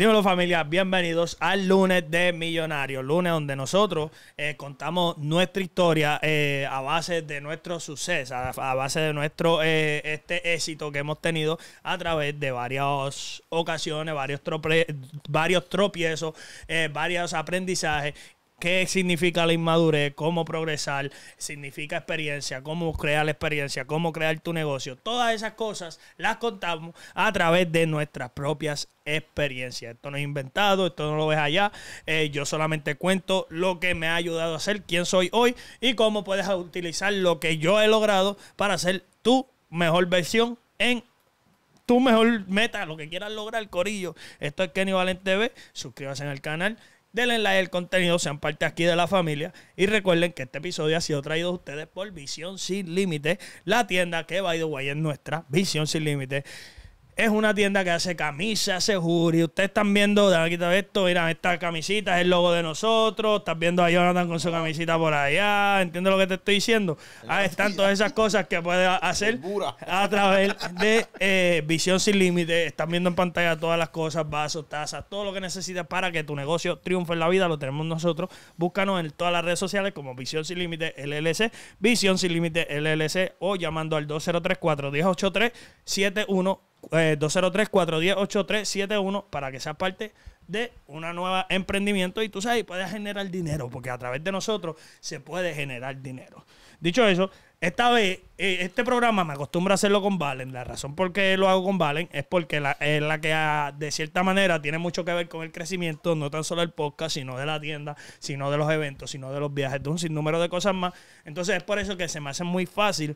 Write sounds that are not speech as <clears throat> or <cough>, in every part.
Dímelo familia, bienvenidos al lunes de Millonarios, lunes donde nosotros eh, contamos nuestra historia eh, a base de nuestro suceso, a, base de nuestro eh, este éxito que hemos tenido a través de varias ocasiones, varios, varios tropiezos, varios aprendizajes qué significa la inmadurez, cómo progresar, significa experiencia, cómo crear la experiencia, cómo crear tu negocio. Todas esas cosas las contamos a través de nuestras propias experiencias. Esto no es inventado, esto no lo ves allá. Eh, yo solamente cuento lo que me ha ayudado a ser quién soy hoy y cómo puedes utilizar lo que yo he logrado para ser tu mejor versión en tu mejor meta, lo que quieras lograr, Corillo. Esto es Kenny Valente TV. Suscríbase en el canal Denle like al contenido, sean parte aquí de la familia. Y recuerden que este episodio ha sido traído a ustedes por Visión Sin Límites la tienda que, by de guay en nuestra Visión Sin Límite es una tienda que hace camisas, hace Y Ustedes están viendo, aquí aquí esto, Miran, esta camisita es el logo de nosotros. Estás viendo a Jonathan con su camisita por allá. ¿Entiendes lo que te estoy diciendo? Ah, están todas esas cosas que puedes <laughs> hacer a través de eh, Visión Sin Límite. Están viendo en pantalla todas las cosas, vasos, tazas, todo lo que necesitas para que tu negocio triunfe en la vida. Lo tenemos nosotros. Búscanos en todas las redes sociales como Visión Sin Límite LLC, Visión Sin Límite LLC o llamando al 2034 1083 71 203-410-8371 eh, para que seas parte de una nueva emprendimiento y tú sabes, puedes generar dinero, porque a través de nosotros se puede generar dinero. Dicho eso, esta vez, eh, este programa me acostumbra a hacerlo con Valen. La razón por qué lo hago con Valen es porque la, es la que ah, de cierta manera tiene mucho que ver con el crecimiento, no tan solo el podcast, sino de la tienda, sino de los eventos, sino de los viajes, de un sinnúmero de cosas más. Entonces es por eso que se me hace muy fácil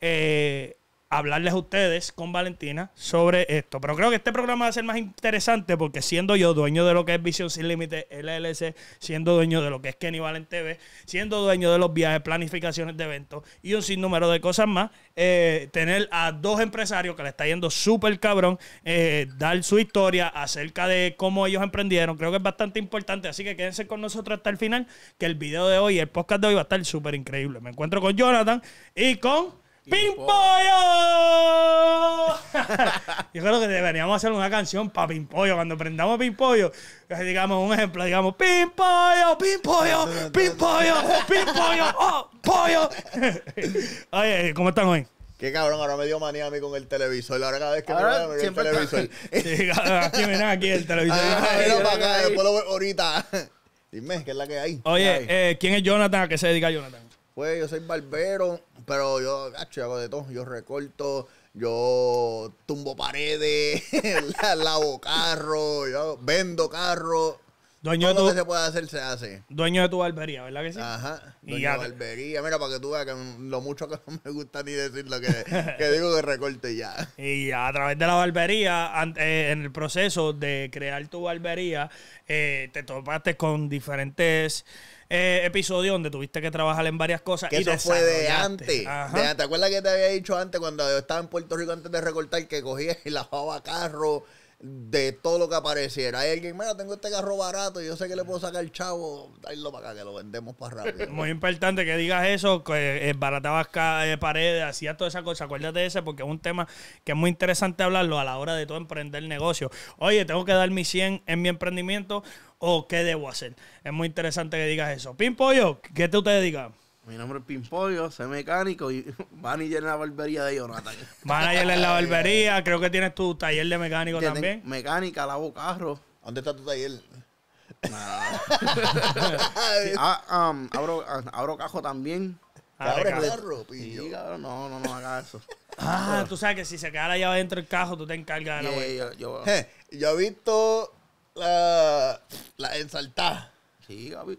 eh, hablarles a ustedes con Valentina sobre esto. Pero creo que este programa va a ser más interesante porque siendo yo dueño de lo que es Visión Sin Límites, LLC, siendo dueño de lo que es Kenny Valen TV, siendo dueño de los viajes, planificaciones de eventos y un sinnúmero de cosas más, eh, tener a dos empresarios que le está yendo súper cabrón, eh, dar su historia acerca de cómo ellos emprendieron, creo que es bastante importante. Así que quédense con nosotros hasta el final, que el video de hoy, el podcast de hoy va a estar súper increíble. Me encuentro con Jonathan y con... ¡Pimpollo! <laughs> <laughs> Yo creo que deberíamos hacer una canción para Pimpollo. Cuando prendamos Pimpollo, eh, digamos un ejemplo, digamos Pimpollo, Pimpollo, Pimpollo, Pimpollo, oh, pollo. <laughs> Oye, ¿cómo están hoy? Qué cabrón, ahora me dio manía a mí con el televisor. Ahora cada vez que ahora me veo el televisor. sí, cabrón, aquí aquí el televisor. para acá, lo ahorita. Dime, ¿qué es la que hay? Oye, eh, ¿quién es Jonathan? ¿A qué se dedica Jonathan? Pues yo soy barbero pero yo, gacho, hago de todo. Yo recorto, yo tumbo paredes, <laughs> lavo carro, yo vendo carro. Dueño de tu, lo que se puede hacer se hace. Dueño de tu barbería, ¿verdad que sí? Ajá. y ya de barbería. Mira, para que tú veas que lo mucho que <laughs> no me gusta ni decir lo que, <laughs> digo que recorte ya. Y a través de la barbería, eh, en el proceso de crear tu barbería, eh, te topaste con diferentes eh, episodio donde tuviste que trabajar en varias cosas. y eso fue de antes. ¿Te acuerdas que te había dicho antes cuando estaba en Puerto Rico antes de recortar que cogía y lavaba carro? de todo lo que apareciera. Hay alguien, mira, tengo este carro barato, y yo sé que le puedo sacar el chavo, darlo para acá, que lo vendemos para rápido. <laughs> Muy importante que digas eso, que eh, baratabas eh, paredes, hacías toda esa cosa. Acuérdate de ese porque es un tema que es muy interesante hablarlo a la hora de todo emprender negocio. Oye, tengo que dar mi 100 en mi emprendimiento o qué debo hacer. Es muy interesante que digas eso. Pimpollo, ¿qué tú te dedicas? Mi nombre es Pimpollo, soy mecánico y van <laughs> ir en la barbería de no. a ir en la <laughs> barbería, creo que tienes tu taller de mecánico también. Mecánica, lavo carro. ¿Dónde está tu taller? <laughs> ah, um, abro, abro cajo también. Ah, abre carro, Sí, cabrón, no, no, no haga eso. Ah, tú sabes que si se queda la llave dentro del cajo, tú te encargas de la yeah, Yo, he visto la, la ensaltada. Sí, Gaby.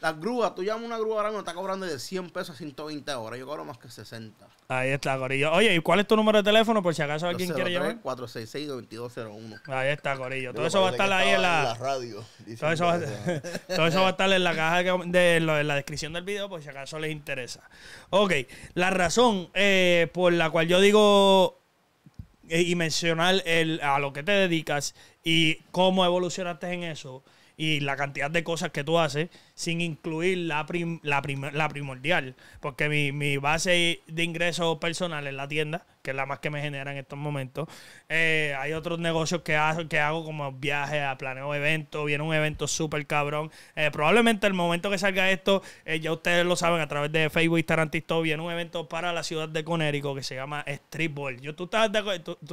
Las grúas, tú llamas una grúa ahora me está cobrando de 100 pesos a 120 horas. Yo cobro más que 60. Ahí está, Corillo. Oye, ¿y cuál es tu número de teléfono? Por si acaso alguien quiere llamar. 466-2201. Ahí está, Corillo. Todo eso va a estar ahí en la, en la radio. <laughs> Todo eso, va, a estar en la caja de, la descripción del video, por si acaso les interesa. Ok, la razón eh, por la cual yo digo eh, y mencionar el, a lo que te dedicas y cómo evolucionaste en eso y la cantidad de cosas que tú haces sin incluir la, la, la, primordial. Porque mi, base de ingresos personal es la tienda, que es la más que me genera en estos momentos. Eh, hay otros negocios que, hago, que hago como viajes, planeo eventos, viene un evento súper cabrón. Eh, probablemente el momento que salga esto, eh, ya ustedes lo saben a través de Facebook, Instagram, TikTok, viene un evento para la ciudad de Conérico que se llama Streetball. Yo, tú, estabas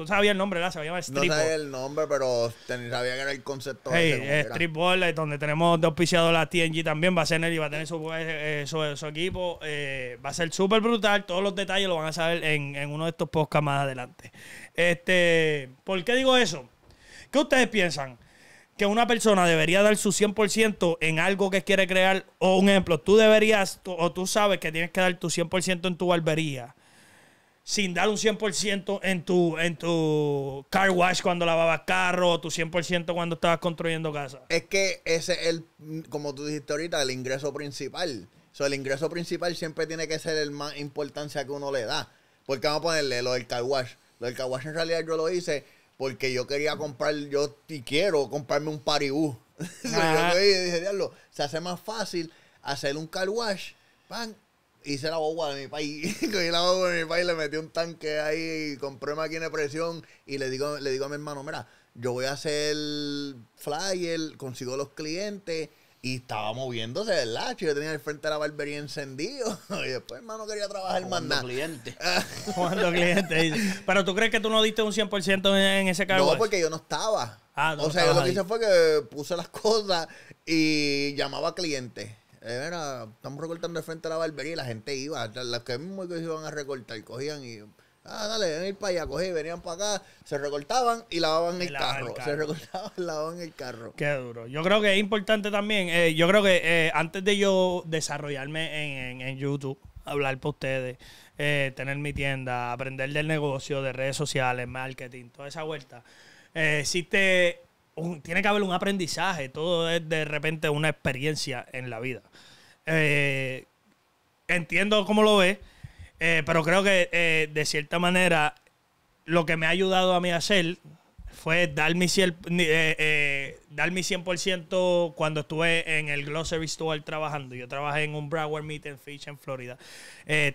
sabías el nombre, ¿verdad? Se llama Streetball. No sabía el nombre, pero sabía que era el concepto. street Streetball donde tenemos de auspiciado la TNG también, va a ser él y va a tener su, eh, eh, su, equipo. Eh, va a ser súper brutal. Todos los detalles lo van a saber en, uno de estos podcasts más adelante. Este, ¿Por qué digo eso? ¿Qué ustedes piensan? Que una persona debería dar su 100% en algo que quiere crear. O un ejemplo, tú deberías, o tú sabes que tienes que dar tu 100% en tu barbería sin dar un 100% en tu, en tu car wash cuando lavabas carro, o tu 100% cuando estabas construyendo casa. Es que ese es el, como tú dijiste ahorita, el ingreso principal. O sea, el ingreso principal siempre tiene que ser el más importancia que uno le da. Porque vamos a ponerle lo del car wash. Lo del car wash en realidad yo lo hice porque yo quería comprar, yo y quiero comprarme un paribú. <laughs> yo ah. dije, diablo, se hace más fácil hacer un car wash, pan, hice la boba de mi país. <laughs> Cogí la boba de mi país, le metí un tanque ahí, con compré máquina de presión y le digo, le digo a mi hermano, mira, yo voy a hacer flyer, consigo los clientes. Y estaba moviéndose, ¿verdad? Yo tenía el frente de la barbería encendido. <laughs> Y después, hermano, quería trabajar más nada. cliente. <laughs> Jugando cliente. Pero tú crees que tú no diste un 100% en ese cargo. No, porque yo no estaba. Ah, o sea, yo lo que hice fue que puse las cosas y llamaba a clientes. Eh, estamos recortando de frente a la barbería y la gente iba, las que mismos que iban a recortar, cogían y, ah, dale, ven ir para allá, cogí, venían para acá, se recortaban y lavaban el, carro. se recortaban y <laughs> lavaban el carro. Qué duro. Yo creo que es importante también, eh, yo creo que eh, antes de yo desarrollarme en, YouTube, hablar para ustedes, tener mi tienda, aprender del negocio, de redes sociales, marketing, toda esa vuelta, existe tiene que haber un aprendizaje, todo es de repente una experiencia en la vida. Eh, entiendo cómo lo ves, eh, pero creo que eh, de cierta manera lo que me ha ayudado a mí a hacer fue dar mi, dar mi 100% cuando estuve en el Glossary Store trabajando. Yo trabajé en un Broward Meat and Fish en Florida.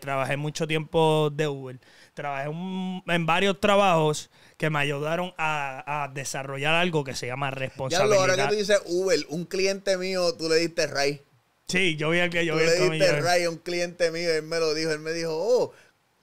trabajé mucho tiempo de Uber. Trabajé en varios trabajos que me ayudaron a, desarrollar algo que se llama responsabilidad. Ya, ahora que tú dices Uber, un cliente mío, tú le diste Ray. Sí, yo vi el que yo tú le diste Ray un cliente mío, él me lo dijo, él me dijo, oh,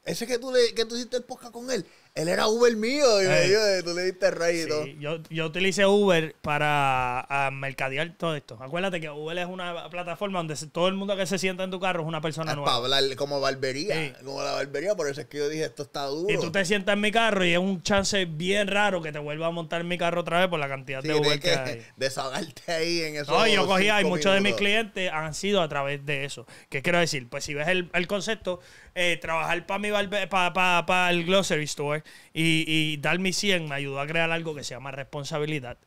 ese que tú, le, que tú hiciste el podcast con él. Él era Uber mío y me dijo, tú le diste rey y todo. Yo, yo utilicé Uber para ah, mercadear todo esto. Acuérdate que Uber es una plataforma donde todo el mundo que se sienta en tu carro es una persona ah, nueva. Para hablar como barbería, como la barbería, por eso es que yo dije, esto está duro. Y tú te sientas en mi carro y es un chance bien raro que te vuelva a montar en mi carro otra vez por la cantidad de Uber que, que, hay. <laughs> Desahogarte ahí en eso. No, yo cogía y muchos de mis clientes han sido a través de eso. ¿Qué quiero decir? Pues si ves el, el concepto, eh, trabajar para mi para el Glossary Store y, dar mi 100 me ayudó a crear algo que se llama responsabilidad.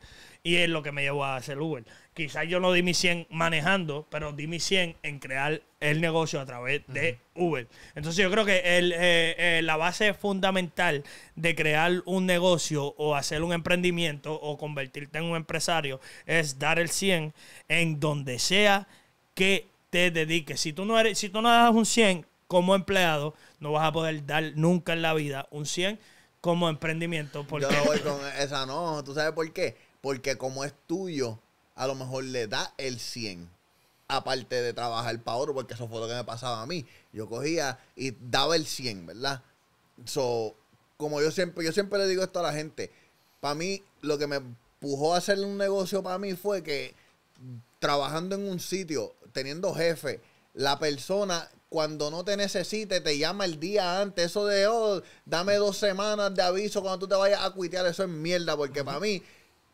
Y es lo que me llevó a hacer Uber. Quizás yo no di mi 100 manejando, pero di mi 100 en crear el negocio a través de Uber. Entonces yo creo que eh, eh, la base fundamental de crear un negocio o hacer un emprendimiento o convertirte en un empresario es dar el 100 en donde sea que te dediques. Si tú no eres, si tú no das un 100, como empleado, no vas a poder dar nunca en la vida un 100 como emprendimiento. Porque... Yo no voy <laughs> con esa, no. ¿Tú sabes por qué? Porque como es tuyo, a lo mejor le da el 100. Aparte de trabajar para otro, porque eso fue lo que me pasaba a mí. Yo cogía y daba el 100, ¿verdad? So, como yo siempre, yo siempre le digo esto a la gente, para mí lo que me empujó a hacer un negocio para mí fue que trabajando en un sitio, teniendo jefe, la persona cuando no te necesite, te llama el día antes. Eso de, oh, dame dos semanas de aviso cuando tú te vayas a cuitear, eso es mierda, porque para mí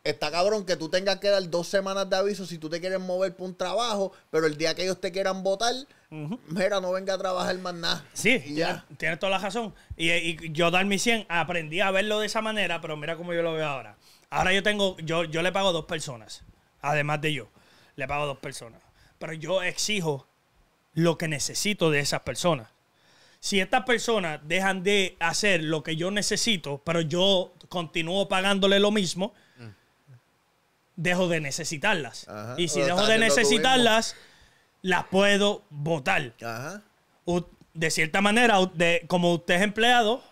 está cabrón que tú tengas que dar dos semanas de aviso si tú te quieres mover por un trabajo, pero el día que ellos te quieran votar, mira, no venga a trabajar más nada. Sí, ya. Tienes, toda la razón. Y, yo dar mi 100, aprendí a verlo de esa manera, pero mira cómo yo lo veo ahora. Ahora yo tengo, yo, yo le pago dos personas, además de yo, le pago dos personas. Pero yo exijo lo que necesito de esas personas. Si estas personas dejan de hacer lo que yo necesito, pero yo continúo pagándole lo mismo, dejo de necesitarlas. Y si dejo de necesitarlas, las puedo votar. De cierta manera, de, como usted es empleado,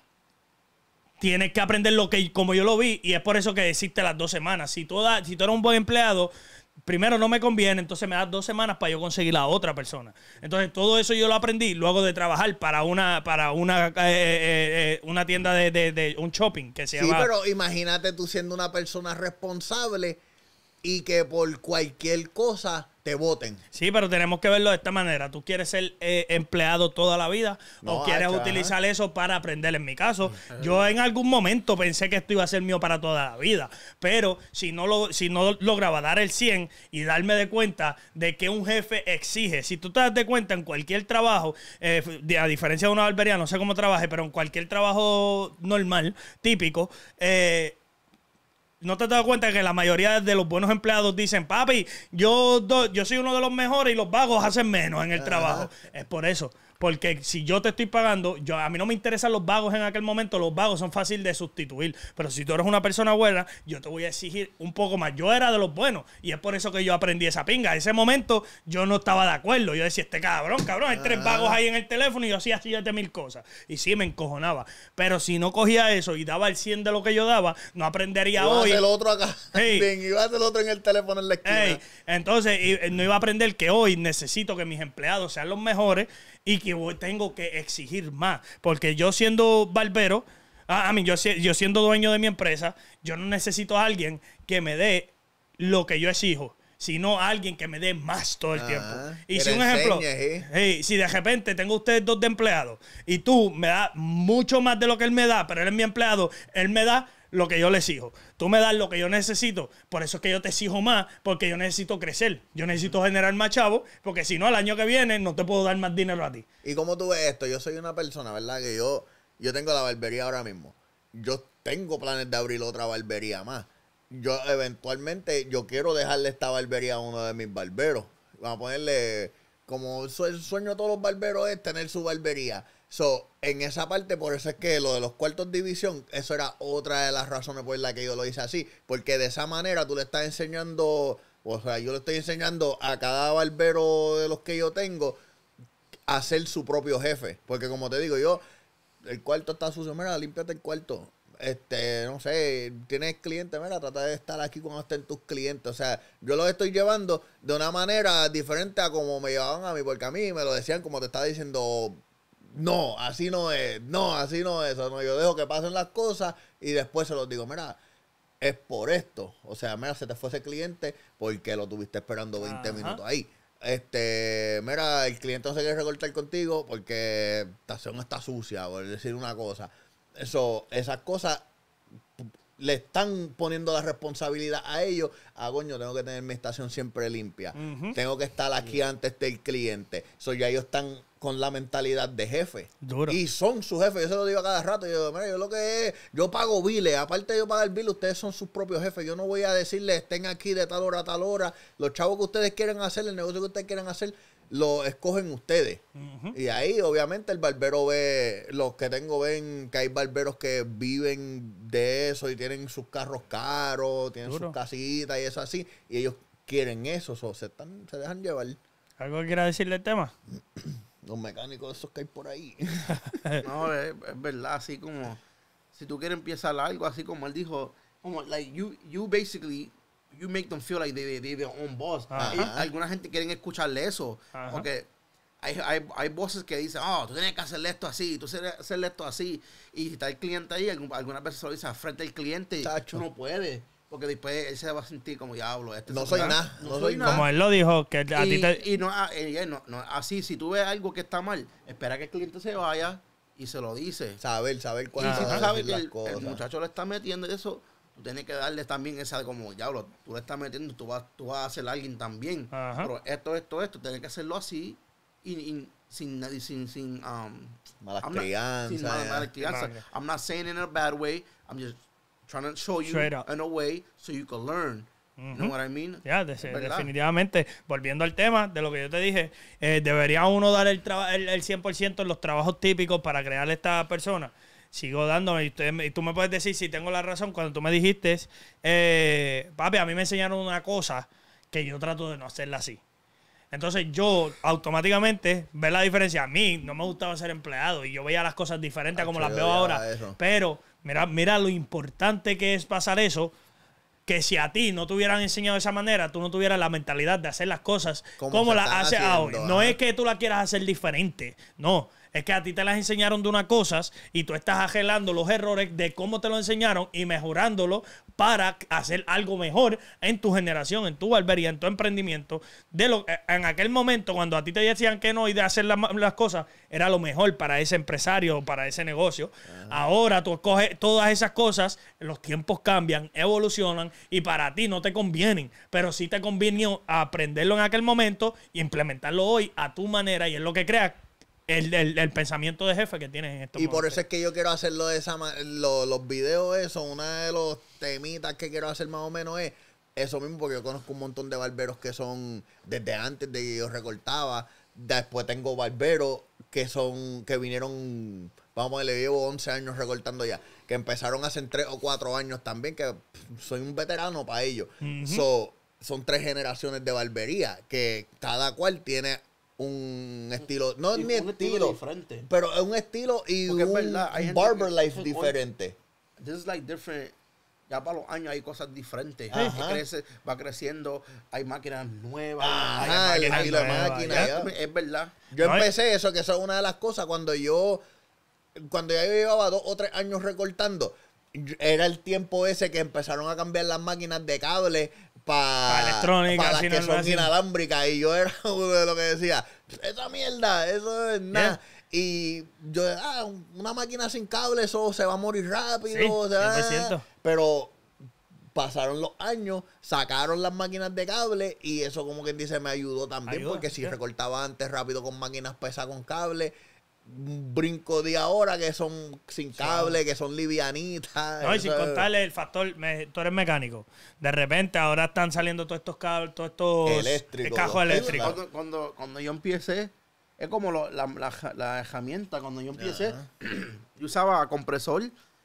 tiene que aprender lo que, como yo lo vi, y es por eso que existe las dos semanas. Si si tú eres un buen empleado, primero no me conviene, entonces me das dos semanas para yo conseguir la otra persona. Entonces, todo eso yo lo aprendí luego de trabajar para una, para una, eh, eh, eh, una tienda de, un shopping que se Sí, pero imagínate tú siendo una persona responsable y que por cualquier cosa te voten. Sí, pero tenemos que verlo de esta manera. ¿Tú quieres ser eh, empleado toda la vida o quieres ah, utilizar eso para aprender? En mi caso, yo en algún momento pensé que esto iba a ser mío para toda la vida, pero si no, lo, si no lograba dar el 100 y darme de cuenta de que un jefe exige, si tú te das de cuenta en cualquier trabajo, eh, a diferencia de una barbería, no sé cómo trabaje, pero en cualquier trabajo normal, típico, eh, ¿No te has dado cuenta que la mayoría de los buenos empleados dicen, papi, yo, yo soy uno de los mejores y los vagos hacen menos en el trabajo? Es por eso. Porque si yo te estoy pagando, yo, a mí no me interesan los vagos en aquel momento, los vagos son fáciles de sustituir. Pero si tú eres una persona buena, yo te voy a exigir un poco más. Yo era de los buenos y es por eso que yo aprendí esa pinga. En ese momento yo no estaba de acuerdo. Yo decía, este cabrón, cabrón, hay tres vagos ah. ahí en el teléfono y yo hacía siete mil cosas. Y sí, me encojonaba. Pero si no cogía eso y daba el 100 de lo que yo daba, no aprendería hoy. el otro acá. Hey. <laughs> iba el otro en el teléfono en la esquina. Entonces, eh, no iba a aprender que hoy necesito que mis empleados sean los mejores y que tengo que exigir más. Porque yo siendo barbero, a, ah, mí, yo, siendo dueño de mi empresa, yo no necesito a alguien que me dé lo que yo exijo sino alguien que me dé más todo el ah, tiempo. Y si un ejemplo, si de repente tengo ustedes dos de empleados y tú me das mucho más de lo que él me da, pero él es mi empleado, él me da lo que yo les exijo. Tú me das lo que yo necesito. Por eso es que yo te exijo más, porque yo necesito crecer. Yo necesito generar más chavos, porque si no, el año que viene no te puedo dar más dinero a ti. ¿Y cómo tú ves esto? Yo soy una persona, ¿verdad? Que yo, yo tengo la barbería ahora mismo. Yo tengo planes de abrir otra barbería más. Yo eventualmente, yo quiero dejarle esta barbería a uno de mis barberos. Vamos a ponerle, como el sueño de todos los barberos es tener su barbería So, en esa parte, por eso es que lo de los cuartos división, eso era otra de las razones por las que yo lo hice así. Porque de esa manera tú le estás enseñando, o sea, yo le estoy enseñando a cada barbero de los que yo tengo a ser su propio jefe. Porque como te digo, yo, el cuarto está sucio, mira, límpiate el cuarto este, no sé, tienes clientes, mira, trata de estar aquí cuando estén tus clientes. O sea, yo los estoy llevando de una manera diferente a como me llevaban a mí, porque a mí me lo decían como te estaba diciendo no, así no es, no, así no es. No, yo dejo que pasen las cosas y después se los digo, mira, es por esto. O sea, mira, se te fue ese cliente porque lo tuviste esperando 20 minutos ahí. Este, mira, el cliente no se quiere recortar contigo porque la estación está sucia, por decir una cosa. Eso, esas cosas le están poniendo la responsabilidad a ellos. Ah, coño, tengo que tener mi estación siempre limpia. Tengo que estar aquí antes del cliente. Eso ya ellos están con la mentalidad de jefe. Y son sus jefes. Yo se lo digo a cada rato. Yo, yo lo que yo pago viles Aparte de yo pagar biles, ustedes son sus propios jefes. Yo no voy a decirles, estén aquí de tal hora a tal hora. Los chavos que ustedes quieren hacer, el negocio que ustedes quieren hacer, lo escogen ustedes. Y ahí, obviamente, el barbero ve, los que tengo ven que hay barberos que viven de eso y tienen sus carros caros, tienen sus casitas y eso así. Y ellos quieren eso, se, están, se dejan llevar. ¿Algo que quiera decirle el tema? <clears throat> los mecánicos esos que hay por ahí. <laughs> no, es, verdad, así como, si tú quieres empezar algo, así como él dijo, como, like, you, you basically, you make them feel like they, they, own boss. Alguna gente quieren escucharle eso, porque hay, hay, voces que dicen, oh, tú tienes que hacerle esto así, tú tienes que hacerle esto así, y si está el cliente ahí, algunas veces lo dice frente al cliente, Tacho. tú no puedes. Porque después él se va a sentir como diablo. Este no soy nada. No, soy nada. Como él lo dijo, que a ti Y ah, no, no, así, si tú ves algo que está mal, espera que el cliente se vaya y se lo dice. Saber, saber cuál es. Y si que el, muchacho le está metiendo eso, tú tienes que darle también esa como, diablo, tú le estás metiendo, tú vas, tú vas a hacer a alguien también. Pero esto, esto, esto, tienes que hacerlo así y, sin, sin, sin, sin, um, malas crianzas. Sin malas crianzas. I'm not saying in a bad way, I'm just trying to show you in a way so you can learn. you know what I mean? definitivamente. Volviendo al tema de lo que yo te dije, eh, debería uno dar el, 100% en los trabajos típicos para crear esta persona sigo dándome. Y, tú me puedes decir si tengo la razón cuando tú me dijiste, eh, papi, a mí me enseñaron una cosa que yo trato de no hacerla así. Entonces yo automáticamente ve la diferencia. A mí no me gustaba ser empleado y yo veía las cosas diferentes ah, como las veo ahora. Pero Mira, lo importante que es pasar eso. Que si a ti no te hubieran enseñado de esa manera, tú no tuvieras la mentalidad de hacer las cosas como, las haces ahora. No es que tú la quieras hacer diferente. No, es que a ti te las enseñaron de unas cosas y tú estás agelando los errores de cómo te lo enseñaron y mejorándolo para hacer algo mejor en tu generación, en tu barbería, en tu emprendimiento. De lo, eh, en aquel momento, cuando a ti te decían que no y de hacer las cosas, era lo mejor para ese empresario, para ese negocio. Ahora tú escoges todas esas cosas, los tiempos cambian, evolucionan y para ti no te convienen, pero sí te conviene aprenderlo en aquel momento y implementarlo hoy a tu manera y es lo que creas el, pensamiento de jefe que tiene en estos Y por eso es que yo quiero hacerlo de esa lo, los videos, eso, una de los temitas que quiero hacer más o menos es eso mismo, porque yo conozco un montón de barberos que son desde antes de que yo recortaba. Después tengo barberos que son, que vinieron, vamos, le llevo 11 años recortando ya, que empezaron hace 3 o 4 años también, que soy un veterano para ellos. son tres generaciones de barbería, que cada cual tiene un estilo, no es mi estilo, diferente. pero es un estilo y un barber life diferente. This is like different. Ya para los años hay cosas diferentes. va creciendo, hay máquinas nuevas. Ajá, hay máquinas, Es verdad. Yo empecé eso, que eso es una de las cosas cuando yo, cuando ya llevaba dos o tres años recortando era el tiempo ese que empezaron a cambiar las máquinas de cable para electrónica las que son inalámbricas. Y yo era <laughs> uno de los que decía, esa mierda, eso es nada. Y yo, ah, una máquina sin cable, eso se va a morir rápido. pero pasaron los años, sacaron las máquinas de cable y eso como quien dice me ayudó también, porque si recortaba antes rápido con máquinas pesadas con cable brinco de ahora que son sin cable, que son livianitas. No, y sin contarle el factor, tú eres mecánico. De repente ahora están saliendo todos estos cables, todos estos eléctricos, cajos eléctricos. Cuando, cuando, yo empecé, es como la, herramienta, cuando yo empecé, <clears throat> yo usaba compresor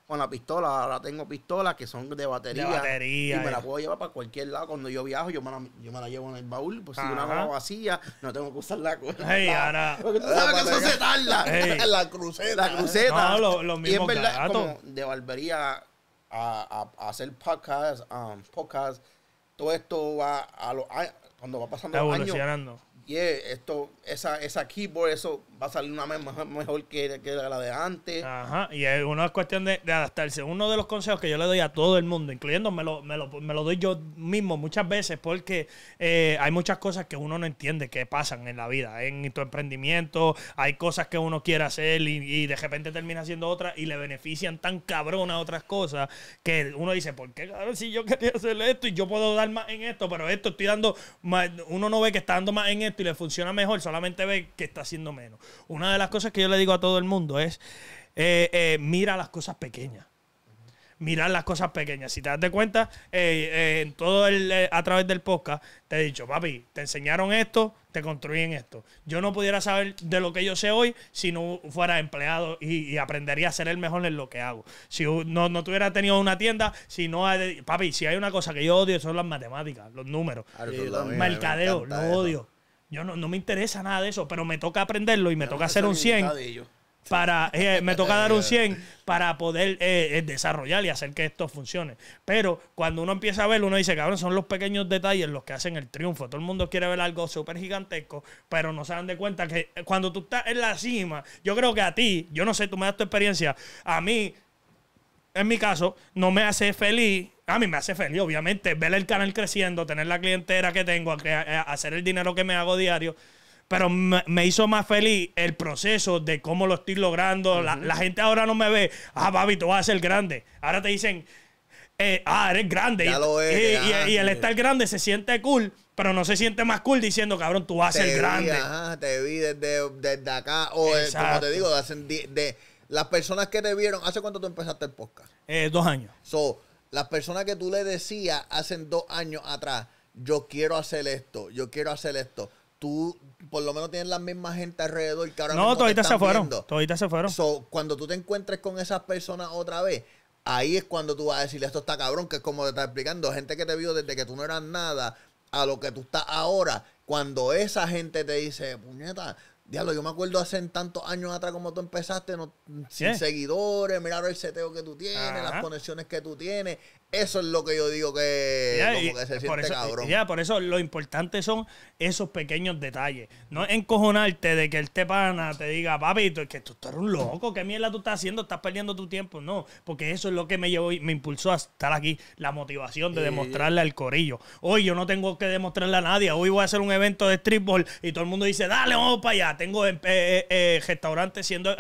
con la pistola. Ahora tengo pistolas que son de batería. Y me la puedo llevar para cualquier lado. Cuando yo viajo, yo me la, yo me la llevo en el baúl. Pues si una mano vacía, no tengo que usar la cuerda. Hey, ahora. Porque tú sabes que eso se tarda. <laughs> <laughs> La cruceta. cruceta. No, lo, mismo y es verdad, como de barbería a, a, hacer podcast, um, podcast, todo esto va a, lo, cuando va pasando Está los Yeah, esto, esa, esa keyboard, eso va a salir una mejor, mejor que, que, la de antes. Ajá, y es una cuestión de, adaptarse. Uno de los consejos que yo le doy a todo el mundo, incluyendo me lo, doy yo mismo muchas veces, porque eh, hay muchas cosas que uno no entiende que pasan en la vida, en tu emprendimiento, hay cosas que uno quiere hacer y, de repente termina haciendo otras y le benefician tan cabrón a otras cosas que uno dice, ¿por qué claro, si yo quería hacer esto y yo puedo dar más en esto, pero esto estoy dando más, uno no ve que está dando más en esto y le funciona mejor, solamente ve que está haciendo menos. Una de las cosas que yo le digo a todo el mundo es, eh, eh, mira las cosas pequeñas. mira las cosas pequeñas. Si te das de cuenta, eh, en todo el, a través del podcast, te he dicho, papi, te enseñaron esto, te construyen esto. Yo no pudiera saber de lo que yo sé hoy si no fuera empleado y, aprendería a ser el mejor en lo que hago. Si no, no tuviera tenido una tienda, si no... Papi, si hay una cosa que yo odio son las matemáticas, los números. el mercadeo, lo odio. Yo no, no me interesa nada de eso, pero me toca aprenderlo y me toca hacer un 100 para <laughs> eh, me toca dar un 100 para poder eh, eh, desarrollar y hacer que esto funcione. Pero cuando uno empieza a verlo, uno dice, cabrón, son los pequeños detalles los que hacen el triunfo. Todo el mundo quiere ver algo súper gigantesco, pero no se dan de cuenta que cuando tú estás en la cima, yo creo que a ti, yo no sé, tú me das tu experiencia, a mí, en mi caso, no me hace feliz a mí me hace feliz, obviamente, ver el canal creciendo, tener la clientela que tengo, eh, hacer el dinero que me hago diario. Pero me hizo más feliz el proceso de cómo lo estoy logrando. la, gente ahora no me ve, ah, papi, tú vas a ser grande. Ahora te dicen, eh, ah, eres grande. y, el estar grande se siente cool, pero no se siente más cool diciendo, cabrón, tú vas a ser grande. te vi desde, acá, o eh, como te digo, de, las personas que te vieron, ¿hace cuánto tú empezaste el podcast? dos años. So, las personas que tú le decías hace dos años atrás, yo quiero hacer esto, yo quiero hacer esto. Tú por lo menos tienes la misma gente alrededor que ahora No, todavía se fueron. Todavía se fueron. cuando tú te encuentres con esas personas otra vez, ahí es cuando tú vas a decirle esto está cabrón, que es como te está explicando, gente que te vio desde que tú no eras nada a lo que tú estás ahora. Cuando esa gente te dice, puñeta, Diablo, yo me acuerdo hace tantos años atrás como tú empezaste, sin seguidores, mirar el seteo que tú tienes, las conexiones que tú tienes, eso es lo que yo digo que, se Ya, por eso lo importante son esos pequeños detalles. No encojonarte de que el te pana te diga, papi, que tú estás un loco, qué mierda tú estás haciendo, estás perdiendo tu tiempo. No, porque eso es lo que me llevó y me impulsó a estar aquí. La motivación de demostrarle al corillo. Hoy yo no tengo que demostrarle a nadie. Hoy voy a hacer un evento de streetball y todo el mundo dice, dale, vamos para allá. Tengo restaurantes eh, eh, eh, restaurante siendo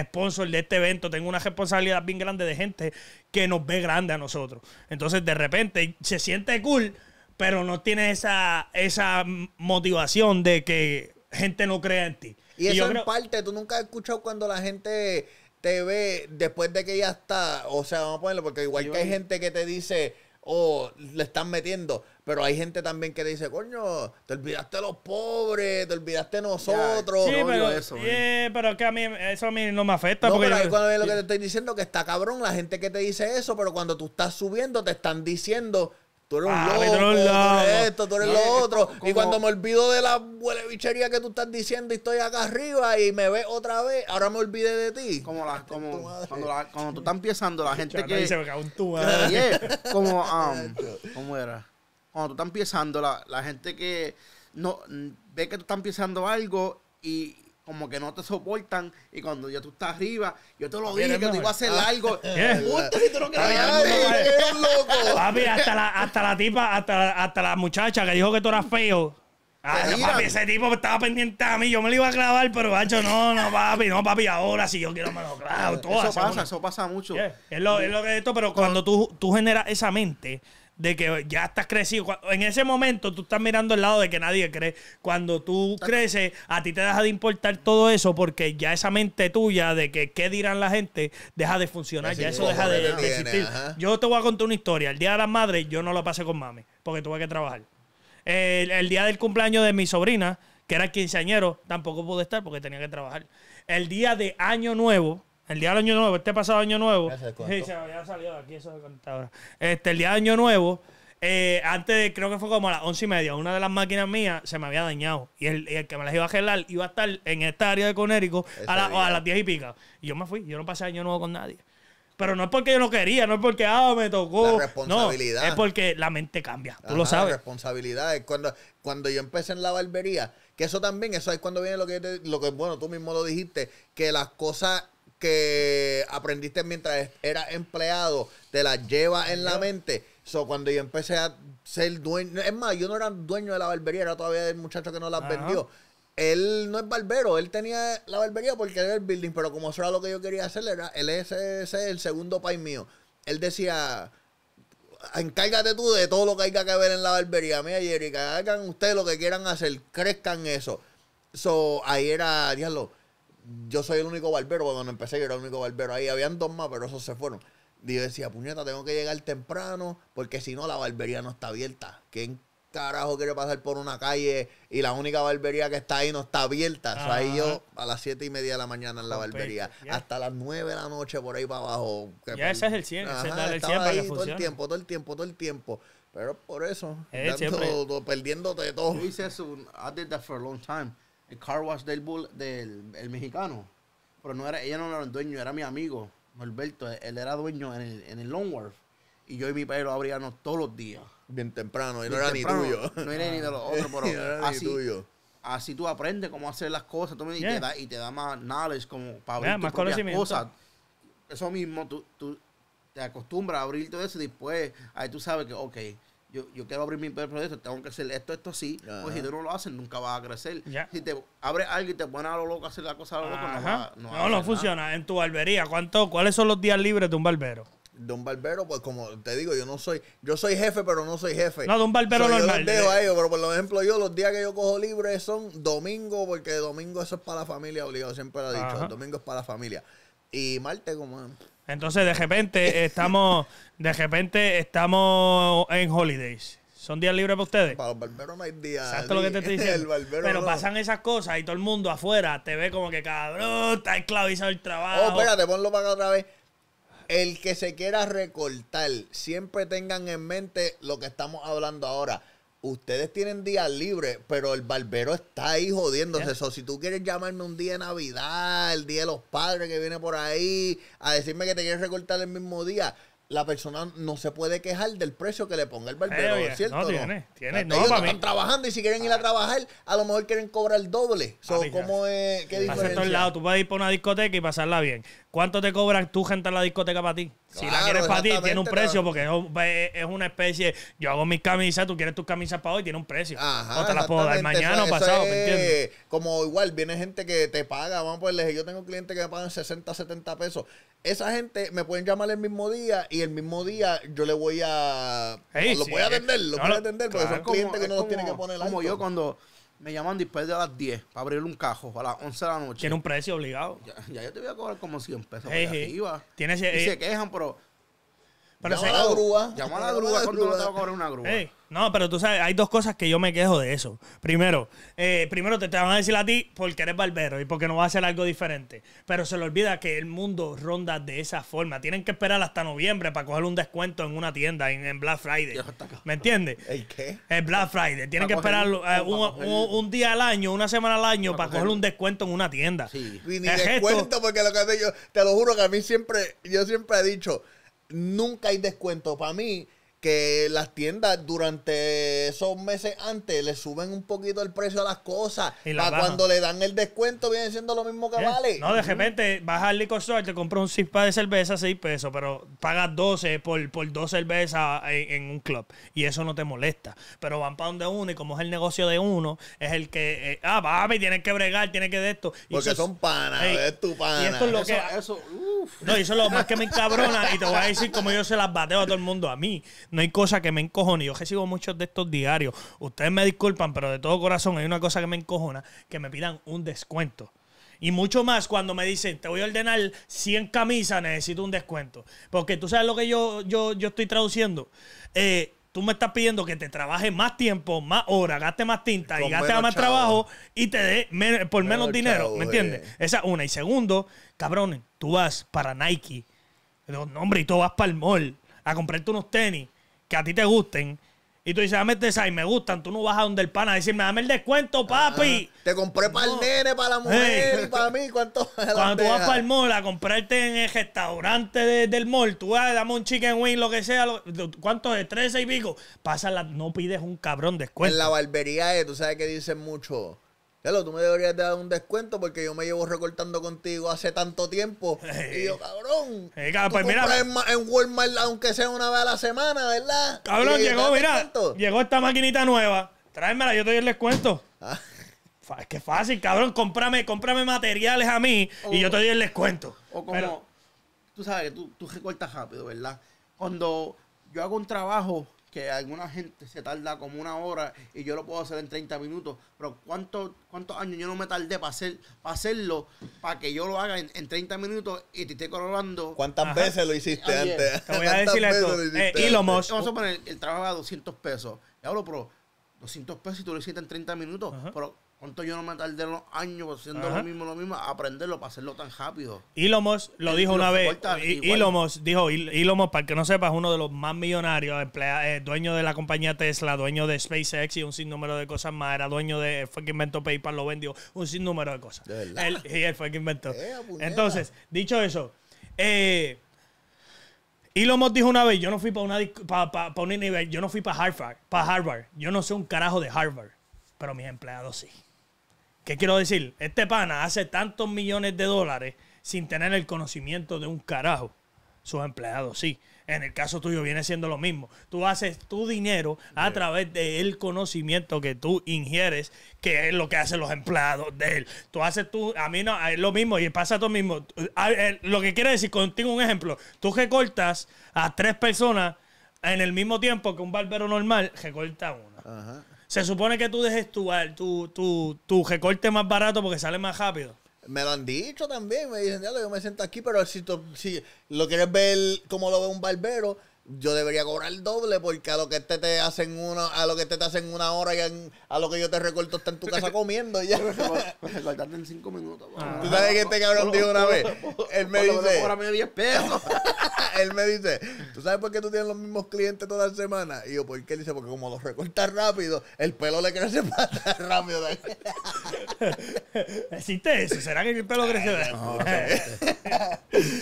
sponsor de este evento. Tengo una responsabilidad bien grande de gente que nos ve grande a nosotros. Entonces, de repente, se siente cool, pero no tiene esa, esa motivación de que gente no crea en ti. Y, eso es parte, tú nunca has escuchado cuando la gente te ve después de que ya está, o sea, vamos a ponerlo, porque igual que hay gente que te dice, o oh, le están metiendo. Pero hay gente también que te dice, coño, te olvidaste de los pobres, te olvidaste de nosotros. Sí, pero, eso, eh, eh. que a mí eso a mí no me afecta. pero cuando es lo que te estoy diciendo, que está cabrón la gente que te dice eso, pero cuando tú estás subiendo te están diciendo, tú eres un ah, loco, esto, tú eres lo otro. Y cuando me olvido de la bichería que tú estás diciendo y estoy acá arriba y me ves otra vez, ahora me olvidé de ti. Como, la, este, como cuando, la, cuando tú estás empezando, la gente que... me como, um, ¿cómo era? cuando tú estás empezando, la, la gente que no ve que tú estás empezando algo y como que no te soportan y cuando ya tú estás arriba, yo te lo digo que tú ibas a hacer ah. algo. Justo <laughs> si tú no loco. Papi, hasta la, hasta la tipa, hasta la, hasta la muchacha que dijo que tú eras feo. Ah, papi, ese tipo estaba pendiente a mí. Yo me lo iba a clavar, pero bacho, no, no, papi, no, papi, ahora si yo quiero me lo clavo. Todo eso pasa, eso pasa mucho. Es, lo, es lo que es esto, pero cuando tú, tú generas esa mente, de que ya estás crecido. En ese momento tú estás mirando el lado de que nadie cree. Cuando tú creces, a ti te deja de importar todo eso porque ya esa mente tuya de que qué dirán la gente deja de funcionar, ya eso deja de, existir. Yo te voy a contar una historia. El Día de las Madres yo no lo pasé con mami porque tuve que trabajar. El, día del cumpleaños de mi sobrina, que era el quinceañero, tampoco pude estar porque tenía que trabajar. El día de Año Nuevo, el día del año nuevo, este pasado año nuevo. Sí, se me había salido de aquí, eso de ahora. Este, el día del año nuevo, eh, antes de, creo que fue como a las once y media, una de las máquinas mías se me había dañado. Y el, que me las iba a gelar iba a estar en esta área de Conérico a, las diez y pica. Y yo me fui, yo no pasé año nuevo con nadie. Pero no es porque yo no quería, no es porque, ah, me tocó. La responsabilidad. es porque la mente cambia, tú lo sabes. La responsabilidad. Cuando, cuando yo empecé en la barbería, que eso también, eso es cuando viene lo que, lo que bueno, tú mismo lo dijiste, que las cosas que aprendiste mientras era empleado, te la lleva en la mente. So, cuando yo empecé a ser dueño, es más, yo no era dueño de la barbería, era todavía el muchacho que no las vendió. Él no es barbero, él tenía la barbería porque era el building, pero como eso era lo que yo quería hacer, era es el segundo país mío. Él decía, encárgate tú de todo lo que haya que ver en la barbería. Mira, erika hagan ustedes lo que quieran hacer, crezcan eso. So, ahí era, diablo yo soy el único barbero. Cuando empecé, yo era el único barbero ahí. Habían dos más, pero esos se fueron. Y yo decía, puñeta, tengo que llegar temprano porque si no, la barbería no está abierta. ¿Quién carajo quiere pasar por una calle y la única barbería que está ahí no está abierta? ahí yo a las siete y media de la mañana en la barbería, hasta las 9 de la noche por ahí para abajo. ya, ese es el 100, ese es el ahí, Todo el tiempo, todo el tiempo, todo el tiempo. Pero por eso, eh, perdiéndote de todo. Yo hice eso, I did that for a long time car wash del, bull, del el mexicano. Pero no era, ella no era el dueño, era mi amigo, Norberto. Él era dueño en el, en Y yo y mi padre lo abríamos todos los días. Bien temprano, y no era ni tuyo. No era ni de <laughs> así, así tú aprendes cómo hacer las cosas. y, te da, y te da más knowledge como para abrir cosas. Eso mismo, tú, te acostumbras a abrir todo eso y después ahí tú sabes que, ok, yo, quiero abrir mi proyecto, tengo que hacer esto, esto sí Pues si tú no lo haces, nunca vas a crecer. Si te abres algo y te pones a lo loco a hacer la cosa a lo loco, no, va, no, no, no funciona. En tu barbería, ¿cuánto, ¿cuáles son los días libres de un barbero? de un barbero, pues como te digo, yo no soy, yo soy jefe, pero no soy jefe. No, de un barbero normal. Yo dejo a ellos, pero por ejemplo, yo los días que yo cojo libres son domingo, porque domingo eso es para la familia, obligado, siempre lo he dicho, domingo es para la familia. Y martes, como entonces, de repente estamos, de repente estamos en holidays. ¿Son días libres para ustedes? Para los barberos no hay días. ¿Sabes lo que te estoy diciendo? Pero pasan esas cosas y todo el mundo afuera te ve como que cabrón, está esclavizado el trabajo. Oh, espérate, ponlo para acá otra vez. El que se quiera recortar, siempre tengan en mente lo que estamos hablando ahora ustedes tienen días libres, pero el barbero está ahí jodiéndose. Eso, si tú quieres llamarme un día de Navidad, el día de los padres que viene por ahí, a decirme que te quieres recortar el mismo día. La persona no se puede quejar del precio que le ponga el barbero, eh, ¿cierto? No, tiene, tiene. están trabajando y si quieren ir a ah. trabajar, a lo mejor quieren cobrar el doble. So, ¿cómo es? ¿Qué diferencia? Tú puedes ir por una discoteca y pasarla bien. ¿Cuánto te cobran tú, gente, en la discoteca para ti? Si la quieres para ti, tiene un precio, porque pues, es una especie. Yo hago mis camisas, tú quieres tus camisas para hoy, tiene un precio. Ajá, o te las puedo dar mañana o pasado, ¿me entiendes? Como igual, viene gente que te paga, vamos a ponerle, yo tengo clientes que me pagan 60, 70 pesos. Esa gente me pueden llamar el mismo día y el mismo día yo le voy a. lo voy a atender, lo voy a atender, porque son clientes que no los tiene que poner Como alto. yo cuando me llaman después de las 10 para abrir un cajo a las 11 de la noche. Tiene un precio obligado. Ya, ya yo te voy a cobrar como 100 pesos. Hey, hey. y se quejan, pero pero llama, a la grúa, llama a la grúa. no te va a cobrar una grúa. no, pero tú sabes, hay dos cosas que yo me quejo de eso. Primero, eh, primero te, te, van a decir a ti porque eres barbero y porque no vas a hacer algo diferente. Pero se le olvida que el mundo ronda de esa forma. Tienen que esperar hasta noviembre para coger un descuento en una tienda, en, Black Friday. ¿Me entiendes? ¿El qué? El Black Friday. Tienen que esperar eh, un, día al año, una semana al año para, coger un descuento en una tienda. Sí. Y ni descuento, porque lo que yo, te lo juro que a mí siempre, yo siempre he dicho nunca hay descuento. Para mí, que las tiendas durante esos meses antes le suben un poquito el precio a las cosas. Y para cuando le dan el descuento viene siendo lo mismo que eh, vale. No, de repente vas al liquor store, te compras un six de cerveza, 6 pesos, pero pagas 12 por, por dos cervezas en, un club. Y eso no te molesta. Pero van para donde uno y como es el negocio de uno, es el que, eh, ah, papi, tienes que bregar, tienes que de esto. Porque son panas, es tu pana. Y esto es lo eso, que... Eso, no, y eso es lo más que me encabrona. Y te voy a decir como yo se las bateo a todo el mundo. A mí no hay cosa que me encojone. Yo recibo muchos de estos diarios. Ustedes me disculpan, pero de todo corazón hay una cosa que me encojona, que me pidan un descuento. Y mucho más cuando me dicen, te voy a ordenar 100 camisas, necesito un descuento. Porque tú sabes lo que yo, yo, yo estoy traduciendo. Eh, tú me estás pidiendo que te trabaje más tiempo, más horas, gaste más tinta y gaste más trabajo y te dé por menos, dinero. ¿Me entiendes? Eh. Esa Esa una. Y segundo, cabrones, tú vas para Nike. No, hombre, y tú vas para el mall a comprarte unos tenis que a ti te gusten y tú dices, dame el este y me gustan. Tú no vas a donde el pana a decirme, dame el descuento, papi. Ah, te compré para el nene, para la mujer <laughs> para mí. ¿Cuánto? <laughs> Cuando tú vas para el mall a comprarte en el restaurante del mall, tú vas, dame un chicken wing, lo que sea. ¿Cuánto es? 13 y pico. Pasa no pides un cabrón descuento. En la barbería, eh, tú sabes que dicen mucho Claro, tú me deberías dar un descuento porque yo me llevo recortando contigo hace tanto tiempo. <laughs> Y yo, cabrón. pues mira. En, Walmart, aunque sea una vez a la semana, ¿verdad? Cabrón, llegó, mira. Llegó esta maquinita nueva. Tráemela, yo te doy el descuento. Ah. Es que fácil, cabrón. Cómprame, materiales a mí y yo te doy el descuento. O como. tú sabes que tú recortas rápido, ¿verdad? Cuando yo hago un trabajo que alguna gente se tarda como una hora y yo lo puedo hacer en 30 minutos. Pero ¿cuánto, cuántos años yo no me tardé para hacerlo, para que yo lo haga en, 30 minutos y te esté coronando? ¿Cuántas veces lo hiciste antes? Te voy a decir esto. Eh, Vamos a poner el trabajo a 200 pesos. Ya hablo, pero 200 pesos y tú lo hiciste en 30 minutos. Pero ¿Cuánto yo no me tardé los años haciendo lo mismo, lo mismo? Aprenderlo para hacerlo tan rápido. Ilomos lo dijo una vez. Musk dijo, Musk, para que no sepas, uno de los más millonarios, eh, dueño de la compañía Tesla, dueño de SpaceX y un sinnúmero de cosas más. Era dueño de, fue que inventó PayPal, lo vendió, un sinnúmero de cosas. ¿De y él fue que inventó. Eh, Entonces, dicho eso, eh, Elon dijo una vez, yo no fui para una para, un nivel, yo no fui para Harvard, para Harvard. Yo no sé un carajo de Harvard, pero mis empleados sí. ¿Qué quiero decir? Este pana hace tantos millones de dólares sin tener el conocimiento de un carajo. Sus empleados, sí. En el caso tuyo viene siendo lo mismo. Tú haces tu dinero a través del conocimiento que tú ingieres, que es lo que hacen los empleados de él. Tú haces tú, a mí no, es lo mismo y pasa todo mismo. Lo que quiero decir, contigo un ejemplo, tú recortas a tres personas en el mismo tiempo que un barbero normal recorta una. Ajá. Se supone que tú dejes tu, tu, recorte más barato porque sale más rápido. Me lo han dicho también, me dicen, yo me siento aquí, pero si, si lo quieres ver como lo ve un barbero, yo debería cobrar el doble porque a lo que este te hacen una, a lo que este te hacen una hora y a lo que yo te recorto está en tu casa comiendo y ya. <laughs> Recortarte en cinco minutos. Ah. Tú sabes que este cabrón dijo una vez. Él me dice. me 10 pesos. <laughs> él me dice, ¿tú sabes por qué tú tienes los mismos clientes toda la semana? Y yo, ¿por qué? Él dice, porque como los recortas rápido, el pelo le crece <laughs> más rápido. ¿Existe eso? ¿Será que el pelo crece de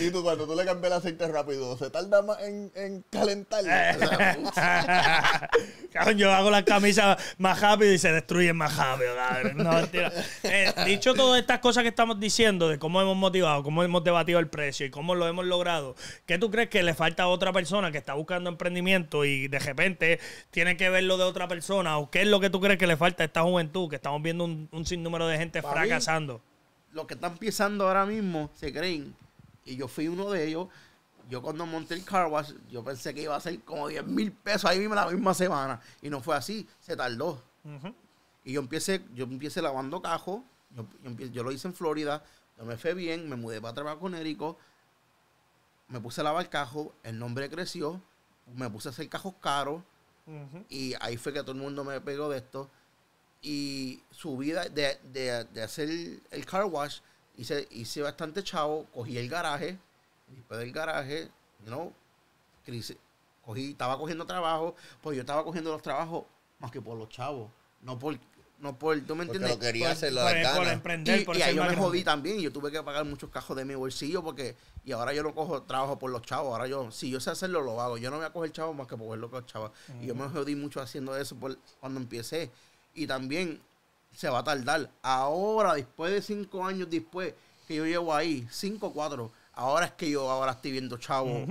y tú, cuando tú le cambias el aceite rápido, ¿se tarda más en calentar. Eh. <laughs> yo hago las camisas más rápido y se destruyen más rápido, No, eh, dicho todas estas cosas que estamos diciendo, de cómo hemos motivado, cómo hemos debatido el precio y cómo lo hemos logrado, ¿qué tú crees que le falta a otra persona que está buscando emprendimiento y de repente tiene que verlo de otra persona? ¿O qué es lo que tú crees que le falta a esta juventud? Que estamos viendo un, sinnúmero de gente fracasando. Lo los que están pisando ahora mismo se creen, y yo fui uno de ellos, yo cuando monté el car wash, yo pensé que iba a ser como 10 mil pesos ahí mismo la misma semana. Y no fue así, se tardó. Y yo empecé, yo empecé lavando cajos yo, lo hice en Florida, yo me fue bien, me mudé para trabajar con Érico, me puse a lavar cajo, el nombre creció, me puse a hacer cajos caros, y ahí fue que todo el mundo me pegó de esto. Y su de, hacer el car wash, hice, hice bastante chavo, cogí el garaje, después del garaje, no crisis, cogí, estaba cogiendo trabajo, pues yo estaba cogiendo los trabajos más que por los chavos, no por no por, ¿tú me entiendes? Porque quería hacerlo hacer la y, ahí yo me jodí también, yo tuve que pagar muchos cajos de mi bolsillo porque, y ahora yo no cojo trabajo por los chavos, ahora yo, si yo sé hacerlo, lo hago, yo no voy a coger chavos más que por lo los chavos, y yo me jodí mucho haciendo eso cuando empecé, y también se va a tardar, ahora, después de cinco años después, que yo llevo ahí, cinco o cuatro, ahora es que yo ahora estoy viendo chavo.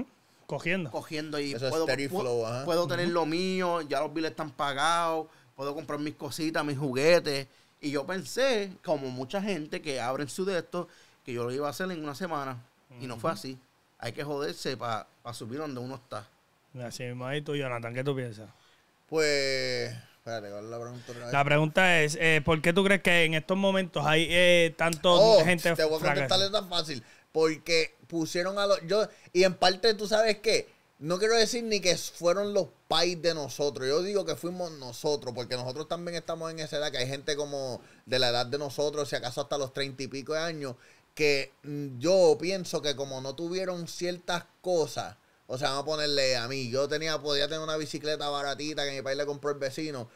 Cogiendo. Cogiendo y puedo, tener lo mío, ya los billetes están pagados, puedo comprar mis cositas, mis juguetes. Y yo pensé, como mucha gente que abren su de esto, que yo lo iba a hacer en una semana. Y no fue así. Hay que joderse para subir donde uno está. Así mismo, ahí tú, Jonathan, ¿qué tú piensas? Pues, espérate, la pregunta? es, eh, ¿por qué tú crees que en estos momentos hay eh, tanto gente oh, gente... te voy a contestarle tan fácil. Porque pusieron a los. Yo, y en parte, tú sabes qué. No quiero decir ni que fueron los pais de nosotros. Yo digo que fuimos nosotros, porque nosotros también estamos en esa edad, que hay gente como de la edad de nosotros, si acaso hasta los treinta y pico de años, que mm, yo pienso que como no tuvieron ciertas cosas, o sea, vamos a ponerle a mí, yo tenía, podía tener una bicicleta baratita que mi país le compró el vecino,